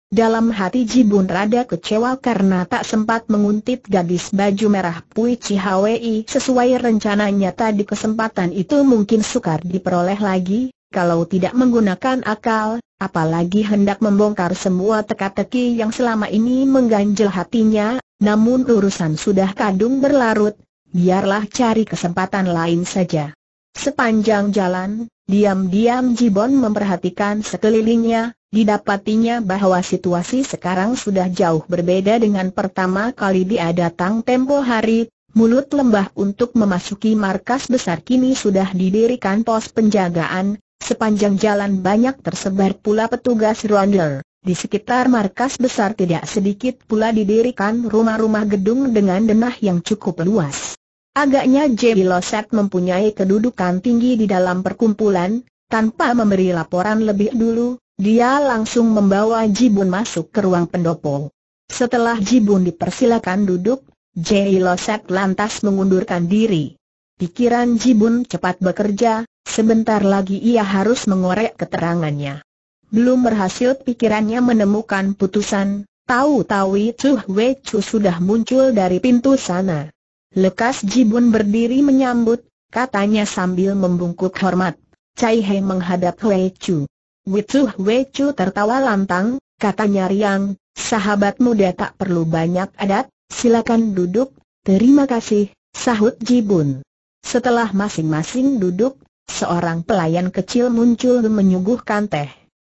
Dalam hati Jibun rada kecewa karena tak sempat menguntit gadis baju merah Pui Chi Hwe sesuai rencananya tadi kesempatan itu mungkin sukar diperoleh lagi, kalau tidak menggunakan akal, apalagi hendak membongkar semua teka-teki yang selama ini mengganjal hatinya, namun urusan sudah kadung berlarut, biarlah cari kesempatan lain saja. Sepanjang jalan, diam-diam Jibon memperhatikan sekelilingnya, didapatinya bahwa situasi sekarang sudah jauh berbeda dengan pertama kali dia datang tempo hari, Mulut lembah untuk memasuki markas besar kini sudah didirikan pos penjagaan, Sepanjang jalan banyak tersebar pula petugas ronde. Di sekitar markas besar tidak sedikit pula didirikan rumah-rumah gedung dengan denah yang cukup luas. Agaknya J.B. Loset mempunyai kedudukan tinggi di dalam perkumpulan, tanpa memberi laporan lebih dulu, dia langsung membawa Jibun masuk ke ruang pendopo. Setelah Jibun dipersilakan duduk, J.B. Loset lantas mengundurkan diri. Pikiran Jibun cepat bekerja, Sebentar lagi ia harus mengorek keterangannya. Belum berhasil pikirannya menemukan putusan, tahu-tahu Chu Wei Chu sudah muncul dari pintu sana. Lekas Jibun berdiri menyambut, katanya sambil membungkuk hormat. Cai He menghadap Wei Chu. Wicu Wei Chu tertawa lantang, katanya riang, sahabat muda tak perlu banyak adat, silakan duduk, terima kasih, sahut Jibun. Setelah masing-masing duduk, Seorang pelayan kecil muncul menyuguhkan teh.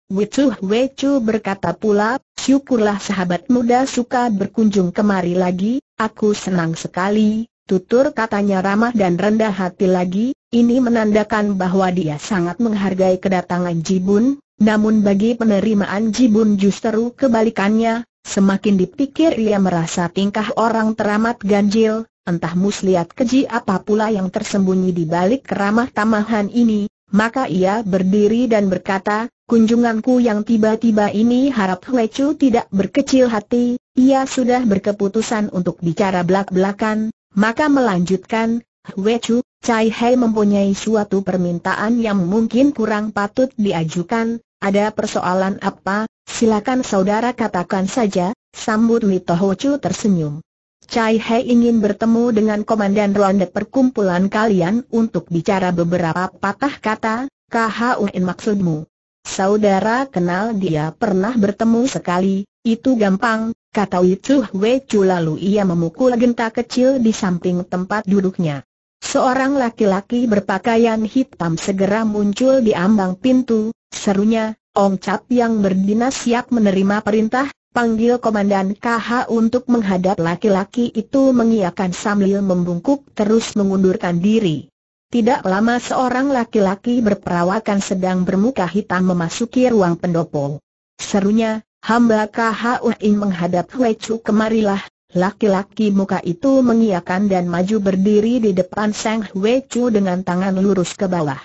Wicu Wecu berkata pula, syukurlah sahabat muda suka berkunjung kemari lagi, aku senang sekali, tutur katanya ramah dan rendah hati lagi, ini menandakan bahwa dia sangat menghargai kedatangan Jibun, namun bagi penerimaan Jibun justru kebalikannya, semakin dipikir ia merasa tingkah orang teramat ganjil, entah muslihat keji apa pula yang tersembunyi di balik keramah tamahan ini, maka ia berdiri dan berkata, kunjunganku yang tiba-tiba ini harap Huecu tidak berkecil hati, ia sudah berkeputusan untuk bicara belak-belakan, maka melanjutkan, Huecu, Cai Hei mempunyai suatu permintaan yang mungkin kurang patut diajukan, ada persoalan apa, silakan saudara katakan saja, sambut Li Tohochu tersenyum. Chai He ingin bertemu dengan Komandan Ronde perkumpulan kalian untuk bicara beberapa patah kata, KHUN maksudmu. Saudara kenal dia pernah bertemu sekali, itu gampang, kata Wicu Wecu lalu ia memukul genta kecil di samping tempat duduknya. Seorang laki-laki berpakaian hitam segera muncul di ambang pintu, serunya, Ong Cap yang berdinas siap menerima perintah, panggil Komandan KH untuk menghadap laki-laki itu mengiakan sambil membungkuk terus mengundurkan diri. Tidak lama seorang laki-laki berperawakan sedang bermuka hitam memasuki ruang pendopo. Serunya, hamba KH Uin menghadap Wei Chu kemarilah. Laki-laki muka itu mengiakan dan maju berdiri di depan Sang Wei Chu dengan tangan lurus ke bawah.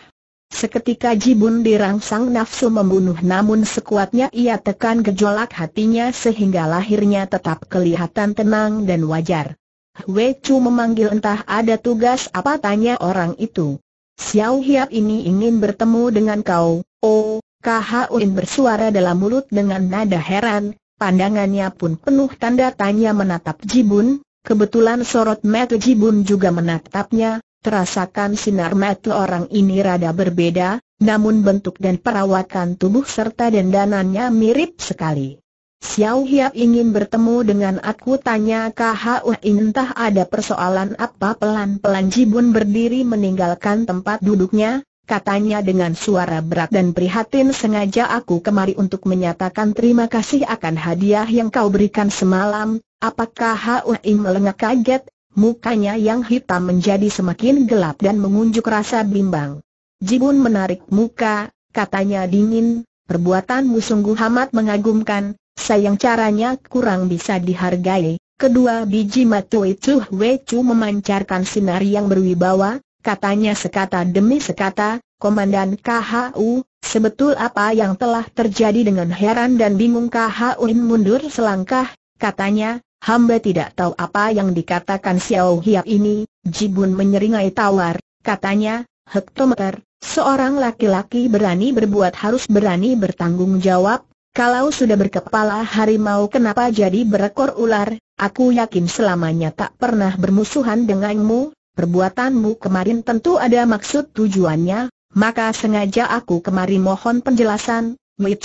Seketika Jibun dirangsang nafsu membunuh namun sekuatnya ia tekan gejolak hatinya sehingga lahirnya tetap kelihatan tenang dan wajar. Wei Chu memanggil entah ada tugas apa tanya orang itu. Xiao Hiap ini ingin bertemu dengan kau, oh, Khuin bersuara dalam mulut dengan nada heran, pandangannya pun penuh tanda tanya menatap Jibun, kebetulan sorot mata Jibun juga menatapnya, Terasakan sinar mata orang ini rada berbeda, namun bentuk dan perawakan tubuh serta dendanannya mirip sekali. Xiao Hiap ingin bertemu dengan aku tanya KHU entah ada persoalan apa pelan-pelan Jibun berdiri meninggalkan tempat duduknya, katanya dengan suara berat dan prihatin sengaja aku kemari untuk menyatakan terima kasih akan hadiah yang kau berikan semalam, apakah KHU melengak kaget, Mukanya yang hitam menjadi semakin gelap dan mengunjuk rasa bimbang. Jibun menarik muka, katanya dingin, perbuatanmu sungguh amat mengagumkan, sayang caranya kurang bisa dihargai. Kedua biji matu itu Wecu memancarkan sinar yang berwibawa, katanya sekata demi sekata, Komandan KHU, sebetul apa yang telah terjadi dengan heran dan bingung KHU mundur selangkah, katanya, Hamba tidak tahu apa yang dikatakan Xiao Hiap ini, Jibun menyeringai tawar, katanya, hektometer, seorang laki-laki berani berbuat harus berani bertanggung jawab, kalau sudah berkepala harimau kenapa jadi berekor ular, aku yakin selamanya tak pernah bermusuhan denganmu, perbuatanmu kemarin tentu ada maksud tujuannya, maka sengaja aku kemari mohon penjelasan, Wei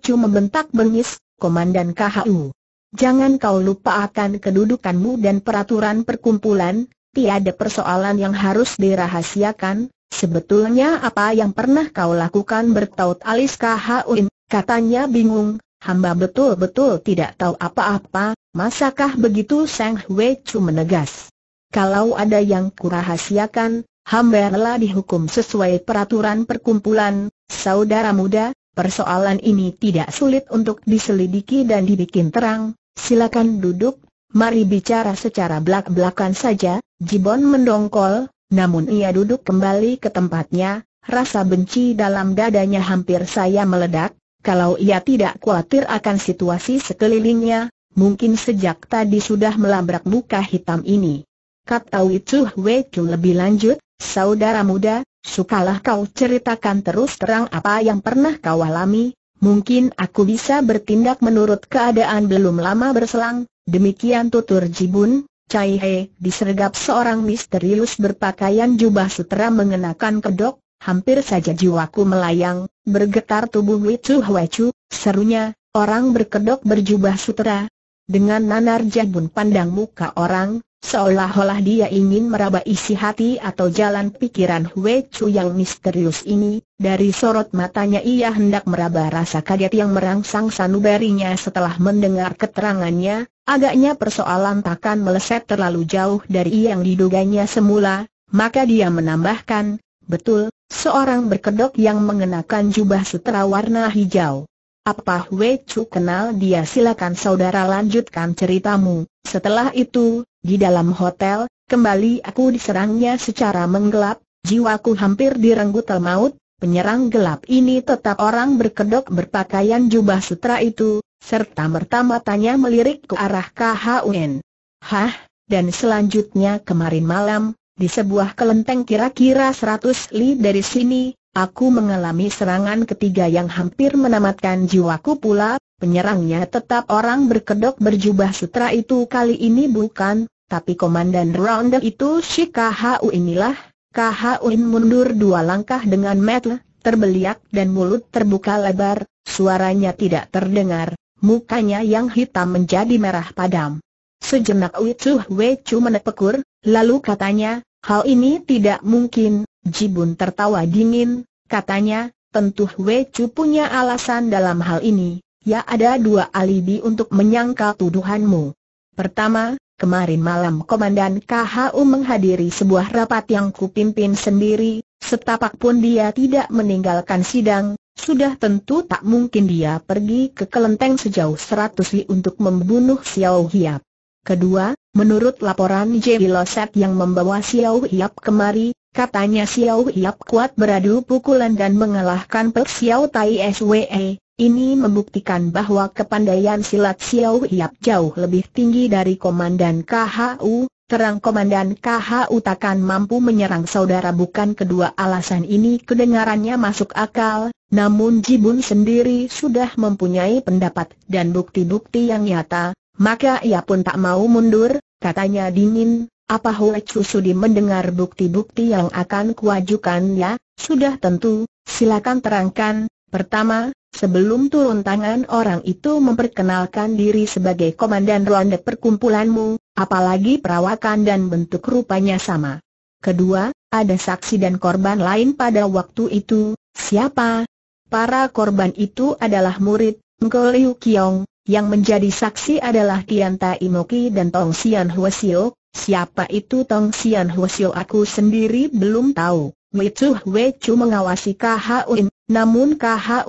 Chu membentak bengis, Komandan KHU. Jangan kau lupa akan kedudukanmu dan peraturan perkumpulan, tiada persoalan yang harus dirahasiakan, sebetulnya apa yang pernah kau lakukan bertaut alis KHUN, katanya bingung, hamba betul-betul tidak tahu apa-apa, masakah begitu Seng Hwe Chu menegas. Kalau ada yang kurahasiakan, hamba rela dihukum sesuai peraturan perkumpulan, saudara muda, persoalan ini tidak sulit untuk diselidiki dan dibikin terang, Silakan duduk, mari bicara secara belak-belakan saja, Jibon mendongkol, namun ia duduk kembali ke tempatnya, rasa benci dalam dadanya hampir saya meledak, kalau ia tidak khawatir akan situasi sekelilingnya, mungkin sejak tadi sudah melabrak muka hitam ini. Kata Wicu Wecu lebih lanjut, saudara muda, sukalah kau ceritakan terus terang apa yang pernah kau alami, Mungkin aku bisa bertindak menurut keadaan belum lama berselang, demikian tutur Jibun, Cai He, disergap seorang misterius berpakaian jubah sutera mengenakan kedok, hampir saja jiwaku melayang, bergetar tubuh Wicu Hwecu, serunya, orang berkedok berjubah sutera. Dengan nanar Jibun pandang muka orang, Seolah-olah dia ingin meraba isi hati atau jalan pikiran Hui Chu yang misterius ini, dari sorot matanya ia hendak meraba rasa kaget yang merangsang sanubarinya setelah mendengar keterangannya, agaknya persoalan takkan meleset terlalu jauh dari yang diduganya semula, maka dia menambahkan, betul, seorang berkedok yang mengenakan jubah sutera warna hijau. Apa Wei Chu kenal dia silakan saudara lanjutkan ceritamu. Setelah itu, di dalam hotel, kembali aku diserangnya secara menggelap, jiwaku hampir direnggut maut, Penyerang gelap ini tetap orang berkedok berpakaian jubah sutra itu, serta merta-matanya melirik ke arah KHUN. Hah, dan selanjutnya kemarin malam, di sebuah kelenteng kira-kira seratus li dari sini, Aku mengalami serangan ketiga yang hampir menamatkan jiwaku pula, penyerangnya tetap orang berkedok berjubah sutra itu kali ini bukan, tapi komandan ronde itu si KHU inilah, KHU mundur dua langkah dengan metel, terbeliak dan mulut terbuka lebar, suaranya tidak terdengar, mukanya yang hitam menjadi merah padam. Sejenak Wei Chu menepekur, lalu katanya, hal ini tidak mungkin, Jibun tertawa dingin, katanya, tentu Hwe Chu punya alasan dalam hal ini, ya ada dua alibi untuk menyangkal tuduhanmu. Pertama, Kemarin malam Komandan KHU menghadiri sebuah rapat yang kupimpin sendiri, setapak pun dia tidak meninggalkan sidang, sudah tentu tak mungkin dia pergi ke kelenteng sejauh seratus li untuk membunuh Xiao Hiap. Kedua, menurut laporan J. Loset yang membawa Xiao Hiap kemari, Katanya Xiao Yap kuat beradu pukulan dan mengalahkan Pek Xiao Tai SWE, ini membuktikan bahwa kepandaian silat Xiao Yap jauh lebih tinggi dari Komandan KHU, terang Komandan KHU takkan mampu menyerang saudara bukan kedua alasan ini kedengarannya masuk akal, namun Jibun sendiri sudah mempunyai pendapat dan bukti-bukti yang nyata, maka ia pun tak mau mundur, katanya dingin, apa Hue Chu mendengar bukti-bukti yang akan kuajukan ya? Sudah tentu, silakan terangkan. Pertama, sebelum turun tangan orang itu memperkenalkan diri sebagai komandan ronde perkumpulanmu, apalagi perawakan dan bentuk rupanya sama. Kedua, ada saksi dan korban lain pada waktu itu, siapa? Para korban itu adalah murid, Ngo Liu Kiong, yang menjadi saksi adalah Tian Tai Moki dan Tong Sian Hwasio, Siapa itu Tong Sian Hwasyo aku sendiri belum tahu. Wei Chu mengawasi Uin, namun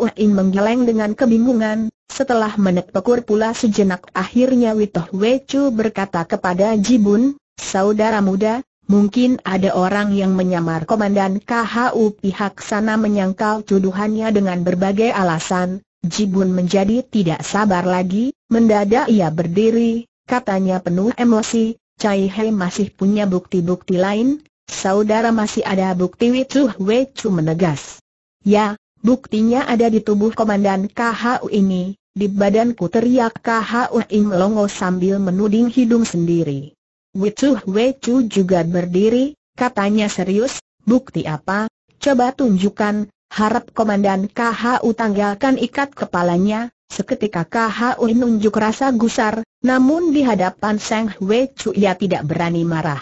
Uin menggeleng dengan kebingungan, setelah menepukur pula sejenak akhirnya Witoh Chu berkata kepada Jibun, Saudara muda, mungkin ada orang yang menyamar komandan U pihak sana menyangkal tuduhannya dengan berbagai alasan, Jibun menjadi tidak sabar lagi, mendadak ia berdiri, katanya penuh emosi, Cai Hei masih punya bukti-bukti lain, saudara masih ada bukti Wei Chu menegas. Ya, buktinya ada di tubuh Komandan KHU ini, di badanku teriak KHU Im Longo sambil menuding hidung sendiri. Wei Chu juga berdiri, katanya serius, bukti apa, coba tunjukkan, harap Komandan KHU tanggalkan ikat kepalanya, Seketika KHU nunjuk rasa gusar, namun di hadapan Sang Wei Chu ia tidak berani marah.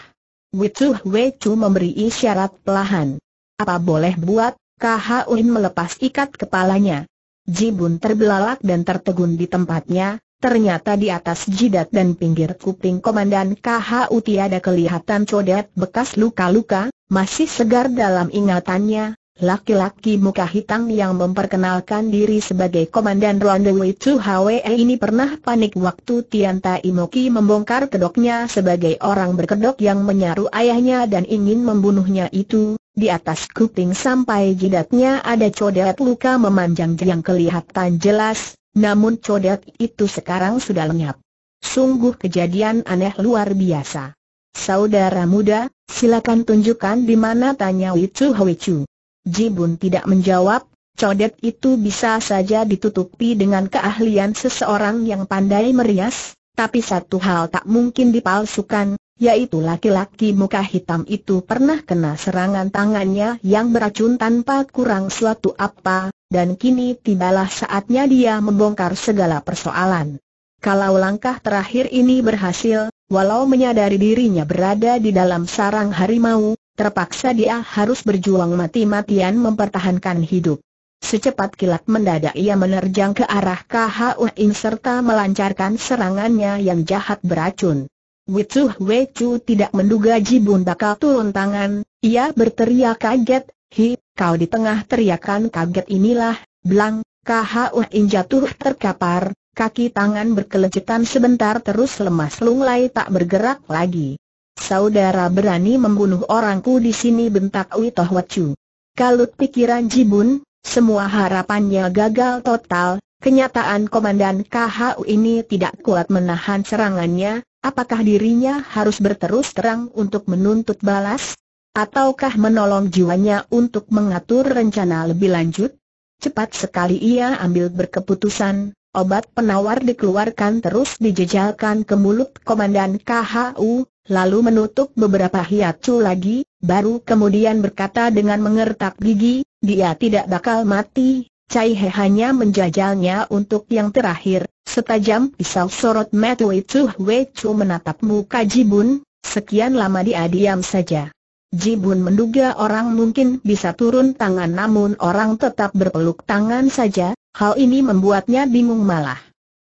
Wicu Wei Chu memberi isyarat pelahan. Apa boleh buat, KHU melepas ikat kepalanya. Jibun terbelalak dan tertegun di tempatnya, Ternyata di atas jidat dan pinggir kuping komandan KHU ada kelihatan codet bekas luka-luka, masih segar dalam ingatannya, Laki-laki muka hitam yang memperkenalkan diri sebagai Komandan Ronde Wei Chu Hwe ini pernah panik waktu Tian Tai Moki membongkar kedoknya sebagai orang berkedok yang menyaru ayahnya dan ingin membunuhnya itu, di atas kuping sampai jidatnya ada codet luka memanjang yang kelihatan jelas, namun codet itu sekarang sudah lenyap. Sungguh kejadian aneh luar biasa. Saudara muda, silakan tunjukkan di mana tanya Wicu Hawicu. Jibun tidak menjawab, codet itu bisa saja ditutupi dengan keahlian seseorang yang pandai merias, tapi satu hal tak mungkin dipalsukan, yaitu laki-laki muka hitam itu pernah kena serangan tangannya yang beracun tanpa kurang suatu apa, dan kini tibalah saatnya dia membongkar segala persoalan. Kalau langkah terakhir ini berhasil, walau menyadari dirinya berada di dalam sarang harimau, Terpaksa dia harus berjuang mati-matian mempertahankan hidup. Secepat kilat mendadak ia menerjang ke arah KHU In serta melancarkan serangannya yang jahat beracun. Witsuh Wechu tidak menduga Jibun bakal turun tangan, ia berteriak kaget, Hi, kau di tengah teriakan kaget inilah, Blang, KHU In jatuh terkapar, kaki tangan berkelecetan sebentar terus lemas lunglai tak bergerak lagi. Saudara berani membunuh orangku di sini bentak Witoh Wacu. Kalut pikiran Jibun, semua harapannya gagal total, kenyataan Komandan KHU ini tidak kuat menahan serangannya, apakah dirinya harus berterus terang untuk menuntut balas? Ataukah menolong jiwanya untuk mengatur rencana lebih lanjut? Cepat sekali ia ambil berkeputusan, obat penawar dikeluarkan terus dijejalkan ke mulut Komandan KHU, lalu menutup beberapa hiacu lagi, baru kemudian berkata dengan mengertak gigi, dia tidak bakal mati, Cai He hanya menjajalnya untuk yang terakhir, setajam pisau sorot mata Wei Chu Wei Chu menatap muka Jibun, sekian lama dia diam saja. Jibun menduga orang mungkin bisa turun tangan namun orang tetap berpeluk tangan saja, hal ini membuatnya bingung malah.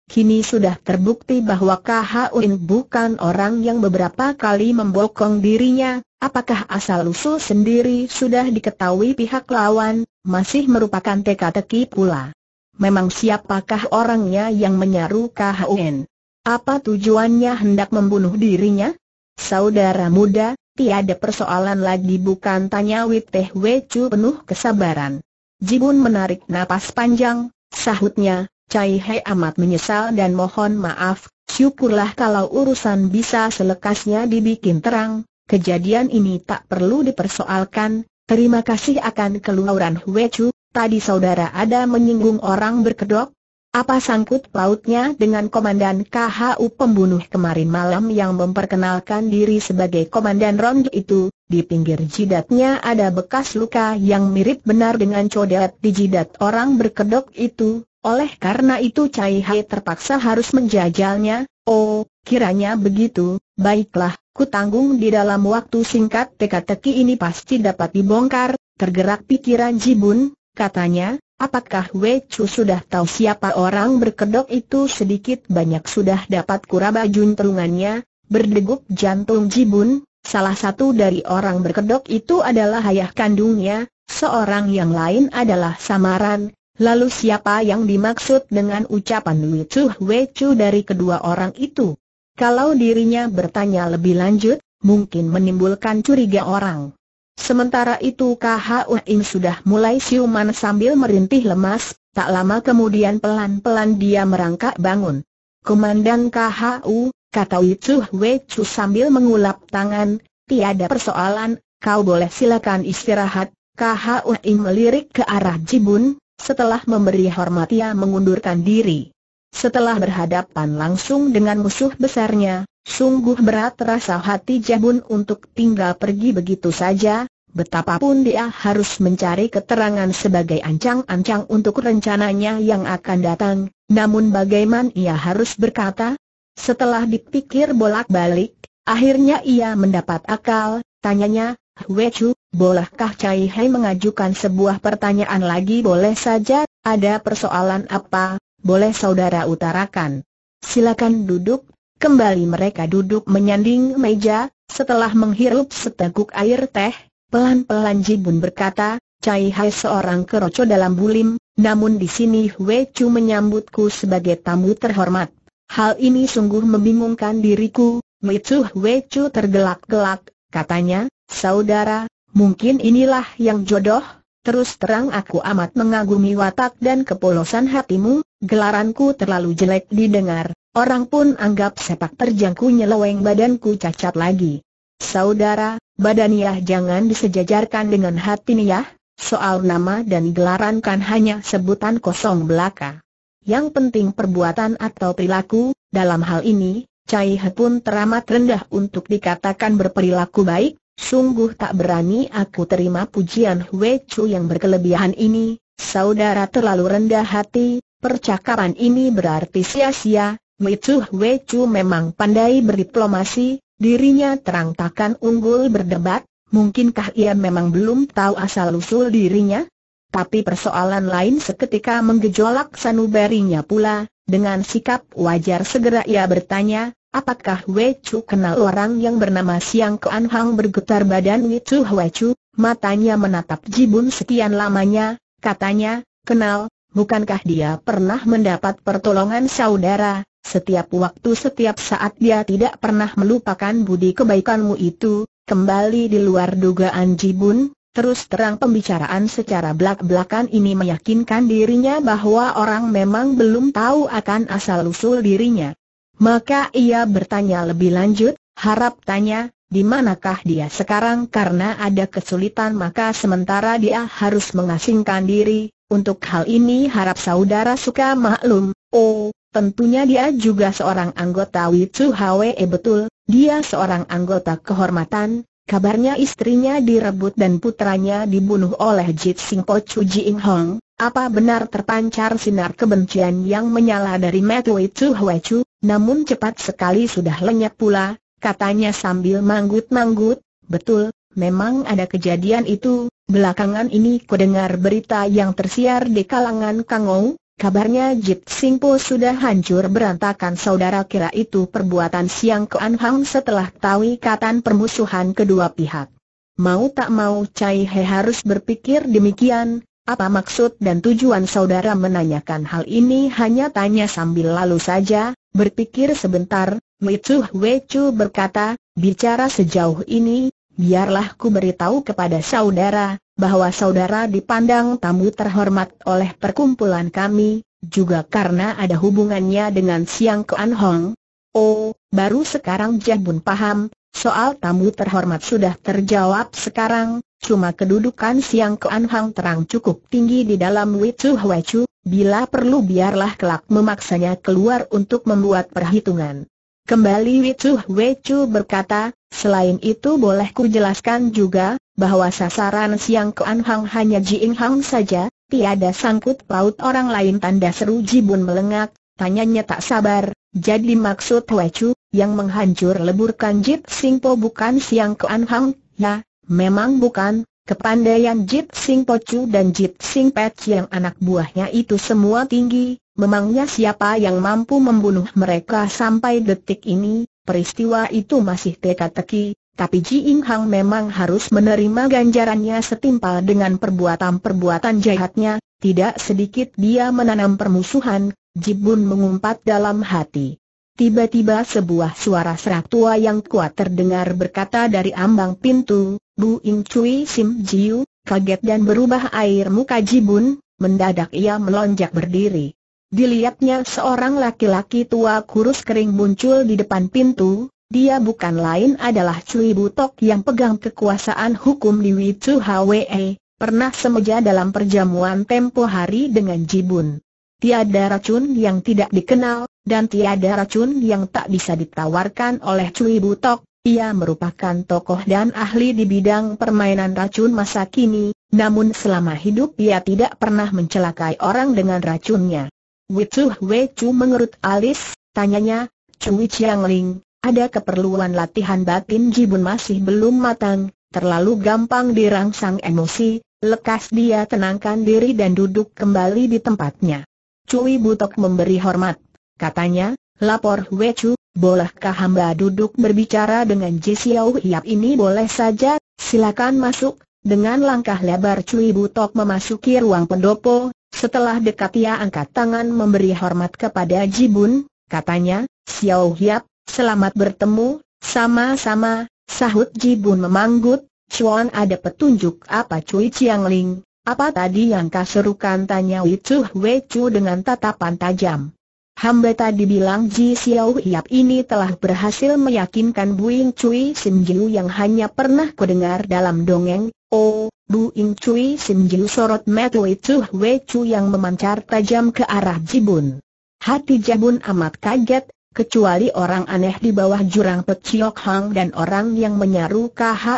Kini sudah terbukti bahwa Kahaun bukan orang yang beberapa kali membokong dirinya, apakah asal-usul sendiri sudah diketahui pihak lawan, masih merupakan teka-teki pula. Memang siapakah orangnya yang menyaru Kahaun? Apa tujuannya hendak membunuh dirinya? Saudara muda, tiada persoalan lagi bukan tanya Witeh Wecu penuh kesabaran. Jibun menarik napas panjang, sahutnya, Cai He amat menyesal dan mohon maaf, syukurlah kalau urusan bisa selekasnya dibikin terang, kejadian ini tak perlu dipersoalkan, terima kasih akan keluaran Hue Chu, tadi saudara ada menyinggung orang berkedok, apa sangkut pautnya dengan Komandan KHU pembunuh kemarin malam yang memperkenalkan diri sebagai Komandan Rondo itu, di pinggir jidatnya ada bekas luka yang mirip benar dengan codet di jidat orang berkedok itu, oleh karena itu Cai Hai terpaksa harus menjajalnya, oh, kiranya begitu, baiklah, kutanggung di dalam waktu singkat teka-teki ini pasti dapat dibongkar, tergerak pikiran Jibun, katanya, apakah Wei Chu sudah tahu siapa orang berkedok itu sedikit banyak sudah dapat kuraba Jun telungannya, berdegup jantung Jibun, salah satu dari orang berkedok itu adalah ayah kandungnya, seorang yang lain adalah samaran, Lalu siapa yang dimaksud dengan ucapan Wicu Wicu dari kedua orang itu? Kalau dirinya bertanya lebih lanjut, mungkin menimbulkan curiga orang. Sementara itu KHU sudah mulai siuman sambil merintih lemas, tak lama kemudian pelan-pelan dia merangkak bangun. Komandan KHU, kata Wicu Wicu sambil mengulap tangan, tiada persoalan, kau boleh silakan istirahat. KHU melirik ke arah Jibun, setelah memberi hormat ia mengundurkan diri. Setelah berhadapan langsung dengan musuh besarnya, sungguh berat rasa hati Jabun untuk tinggal pergi begitu saja, betapapun dia harus mencari keterangan sebagai ancang-ancang untuk rencananya yang akan datang, namun bagaimana ia harus berkata? Setelah dipikir bolak-balik, akhirnya ia mendapat akal, tanyanya, Wechu, Chu, bolehkah Cai Hai mengajukan sebuah pertanyaan lagi boleh saja, ada persoalan apa, boleh saudara utarakan. Silakan duduk, kembali mereka duduk menyanding meja, setelah menghirup seteguk air teh, pelan-pelan Jibun berkata, Cai Hai seorang keroco dalam bulim, namun di sini Wechu menyambutku sebagai tamu terhormat. Hal ini sungguh membingungkan diriku, Mitsu Wechu Chu tergelak-gelak, katanya, Saudara, mungkin inilah yang jodoh, terus terang aku amat mengagumi watak dan kepolosan hatimu, gelaranku terlalu jelek didengar, orang pun anggap sepak terjangku nyeleweng badanku cacat lagi. Saudara, badaniah jangan disejajarkan dengan hati niah, soal nama dan gelaran kan hanya sebutan kosong belaka. Yang penting perbuatan atau perilaku, dalam hal ini, Cai He pun teramat rendah untuk dikatakan berperilaku baik, Sungguh tak berani aku terima pujian Hwe Chu yang berkelebihan ini, saudara terlalu rendah hati, percakapan ini berarti sia-sia, Hwe Chu Hwe Chu memang pandai berdiplomasi, dirinya terang takkan unggul berdebat, mungkinkah ia memang belum tahu asal-usul dirinya? Tapi persoalan lain seketika menggejolak sanubarinya pula, dengan sikap wajar segera ia bertanya, Apakah Wei Chu kenal orang yang bernama Siang Kuan Hang bergetar badan Wei Chu matanya menatap Jibun sekian lamanya, katanya, kenal, bukankah dia pernah mendapat pertolongan saudara, setiap waktu setiap saat dia tidak pernah melupakan budi kebaikanmu itu, kembali di luar dugaan Jibun, Terus terang pembicaraan secara belak-belakan ini meyakinkan dirinya bahwa orang memang belum tahu akan asal-usul dirinya. Maka ia bertanya lebih lanjut, harap tanya, di manakah dia sekarang karena ada kesulitan maka sementara dia harus mengasingkan diri, untuk hal ini harap saudara suka maklum, oh, tentunya dia juga seorang anggota Witsu Hwe eh, betul, dia seorang anggota kehormatan, kabarnya istrinya direbut dan putranya dibunuh oleh Jit Sing Po Chu Jing Hong, apa benar terpancar sinar kebencian yang menyala dari Mat Witsu Hwe Chu? Namun cepat sekali sudah lenyap pula, katanya sambil manggut-manggut, betul, memang ada kejadian itu, belakangan ini dengar berita yang tersiar di kalangan Kangou, kabarnya Jip Sing Po sudah hancur berantakan saudara kira itu perbuatan Siang Kuan Hang setelah tahu ikatan permusuhan kedua pihak. Mau tak mau Cai He harus berpikir demikian, apa maksud dan tujuan saudara menanyakan hal ini hanya tanya sambil lalu saja, Berpikir sebentar, Michu Wechu berkata, bicara sejauh ini, biarlah ku beritahu kepada saudara, bahwa saudara dipandang tamu terhormat oleh perkumpulan kami, juga karena ada hubungannya dengan Siang Kuan Hong. Oh, baru sekarang Jahbun paham, soal tamu terhormat sudah terjawab sekarang, cuma kedudukan Siang Kuan Hong terang cukup tinggi di dalam Wicu Wechu, Bila perlu biarlah kelak memaksanya keluar untuk membuat perhitungan. Kembali Wicu Wecu berkata, selain itu boleh ku jelaskan juga, bahwa sasaran siang keanhang Anhang hanya Ji Hang saja, tiada sangkut paut orang lain tanda seru Jibun melengak, tanyanya tak sabar, jadi maksud Wecu, yang menghancur leburkan Jip Singpo bukan siang keanhang, Anhang? ya, memang bukan, Kepandaian Jit Sing Pocu dan Jit Sing Pech yang anak buahnya itu semua tinggi, memangnya siapa yang mampu membunuh mereka sampai detik ini, peristiwa itu masih teka-teki, tapi Ji Ing Hang memang harus menerima ganjarannya setimpal dengan perbuatan-perbuatan jahatnya, tidak sedikit dia menanam permusuhan, Jibun mengumpat dalam hati. Tiba-tiba sebuah suara serak tua yang kuat terdengar berkata dari ambang pintu, Bu Ing Cui Sim Jiu, kaget dan berubah air muka Jibun, mendadak ia melonjak berdiri. Dilihatnya seorang laki-laki tua kurus kering muncul di depan pintu, dia bukan lain adalah Cui Butok yang pegang kekuasaan hukum di Wicu Hwe, pernah semeja dalam perjamuan tempo hari dengan Jibun. Tiada racun yang tidak dikenal, dan tiada racun yang tak bisa ditawarkan oleh Cui Butok. Ia merupakan tokoh dan ahli di bidang permainan racun masa kini, namun selama hidup ia tidak pernah mencelakai orang dengan racunnya. Wicu Wecu mengerut alis, tanyanya, Cui Chiang Ling, ada keperluan latihan batin Jibun masih belum matang, terlalu gampang dirangsang emosi, lekas dia tenangkan diri dan duduk kembali di tempatnya. Cui Butok memberi hormat. Katanya, lapor Chu, bolehkah hamba duduk berbicara dengan Ji Xiao Hiap ini boleh saja, silakan masuk. Dengan langkah lebar Cui Butok memasuki ruang pendopo, setelah dekat ia angkat tangan memberi hormat kepada Jibun, katanya, Xiao Hiap, selamat bertemu, sama-sama, sahut Jibun memanggut, Chuan ada petunjuk apa Cui Chiang Ling, apa tadi yang kau tanya Wicu Chu dengan tatapan tajam. Hamba tadi bilang Ji Xiao Hiap ini telah berhasil meyakinkan Bu Ying Cui Sim Jiu yang hanya pernah kudengar dalam dongeng. Oh, Bu Ying Cui Sim Jiu sorot mata Wei Chu Wei Chu yang memancar tajam ke arah Jibun. Hati Bun amat kaget, kecuali orang aneh di bawah jurang Chiok Hang dan orang yang menyaru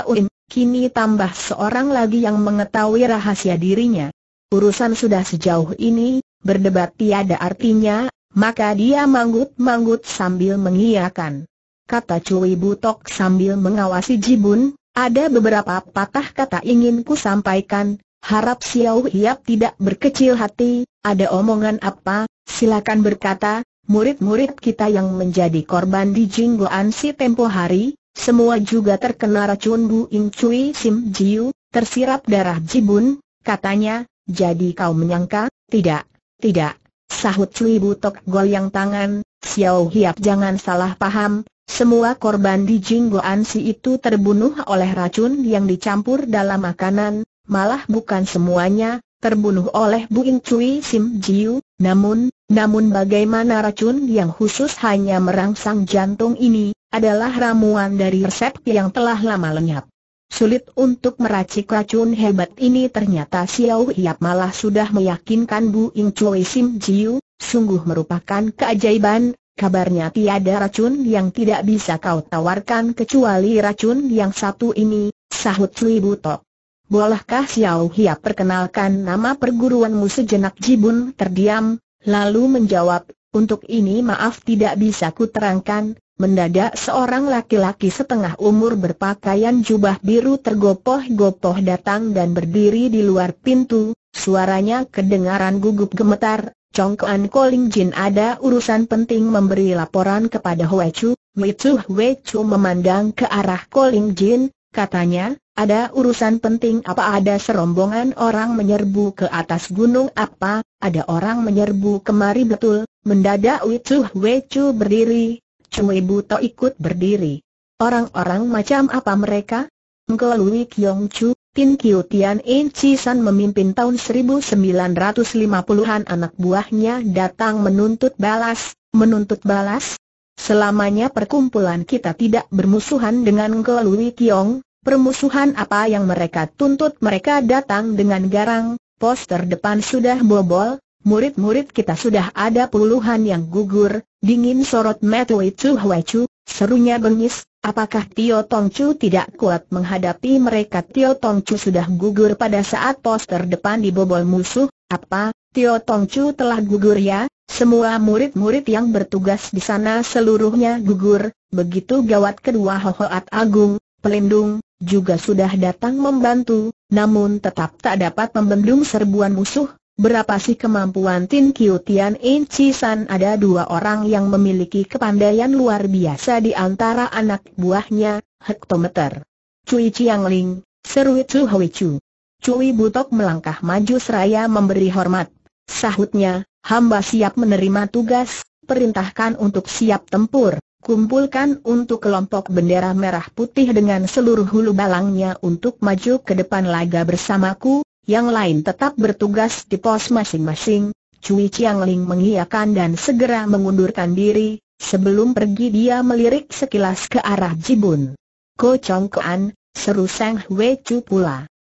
Uin. kini tambah seorang lagi yang mengetahui rahasia dirinya. Urusan sudah sejauh ini, berdebat tiada artinya, maka dia manggut-manggut sambil mengiyakan. Kata Cui Butok sambil mengawasi Jibun, ada beberapa patah kata ingin ku sampaikan, harap Xiao Hiap tidak berkecil hati, ada omongan apa, silakan berkata, murid-murid kita yang menjadi korban di Jinggoan si tempo hari, semua juga terkena racun Bu Ing Cui Sim Jiu, tersirap darah Jibun, katanya, jadi kau menyangka, tidak, tidak, Sahut Cui Butok goyang tangan, Xiao Hiap jangan salah paham, semua korban di Jinggo Si itu terbunuh oleh racun yang dicampur dalam makanan, malah bukan semuanya, terbunuh oleh Buing Cui Sim Jiu, namun, namun bagaimana racun yang khusus hanya merangsang jantung ini, adalah ramuan dari resep yang telah lama lenyap. Sulit untuk meracik racun hebat ini ternyata Xiao Hiap malah sudah meyakinkan Bu Ing Chui Sim Jiu, sungguh merupakan keajaiban, kabarnya tiada racun yang tidak bisa kau tawarkan kecuali racun yang satu ini, sahut Cui Butok. Bolehkah Xiao Hiap perkenalkan nama perguruanmu sejenak Jibun terdiam, lalu menjawab, untuk ini maaf tidak bisa kuterangkan. Mendadak seorang laki-laki setengah umur berpakaian jubah biru tergopoh-gopoh datang dan berdiri di luar pintu, suaranya kedengaran gugup gemetar, Congkoan Koling Jin ada urusan penting memberi laporan kepada Hwe Chu, Chu Hwe Chu memandang ke arah Koling Jin, katanya, ada urusan penting apa ada serombongan orang menyerbu ke atas gunung apa, ada orang menyerbu kemari betul, mendadak Chu Hwe Chu berdiri, Cui Buto ikut berdiri. Orang-orang macam apa mereka? Engkau Lui Kiong Chu, Tin Kiu Tian In Chi San memimpin tahun 1950-an anak buahnya datang menuntut balas, menuntut balas? Selamanya perkumpulan kita tidak bermusuhan dengan Engkau Lui Kiong, permusuhan apa yang mereka tuntut mereka datang dengan garang, poster depan sudah bobol, Murid-murid kita sudah ada puluhan yang gugur, dingin sorot Metui Chu Hwai Chu, serunya bengis, apakah Tio Tong Chu tidak kuat menghadapi mereka Tio Tong Chu sudah gugur pada saat pos terdepan dibobol musuh, apa, Tio Tong Chu telah gugur ya, semua murid-murid yang bertugas di sana seluruhnya gugur, begitu gawat kedua Hohoat Agung, pelindung, juga sudah datang membantu, namun tetap tak dapat membendung serbuan musuh, Berapa sih kemampuan Tin Kiu Tian In Chi San ada dua orang yang memiliki kepandaian luar biasa di antara anak buahnya, hektometer. Cui Chiang Ling, seru Chu Hui Chu. Cui Butok melangkah maju seraya memberi hormat. Sahutnya, hamba siap menerima tugas, perintahkan untuk siap tempur, kumpulkan untuk kelompok bendera merah putih dengan seluruh hulu balangnya untuk maju ke depan laga bersamaku, yang lain tetap bertugas di pos masing-masing, Cui Chiang Ling mengiyakan dan segera mengundurkan diri, sebelum pergi dia melirik sekilas ke arah Jibun. Ko Chong Kuan, seru Sang Hwe Chu pula.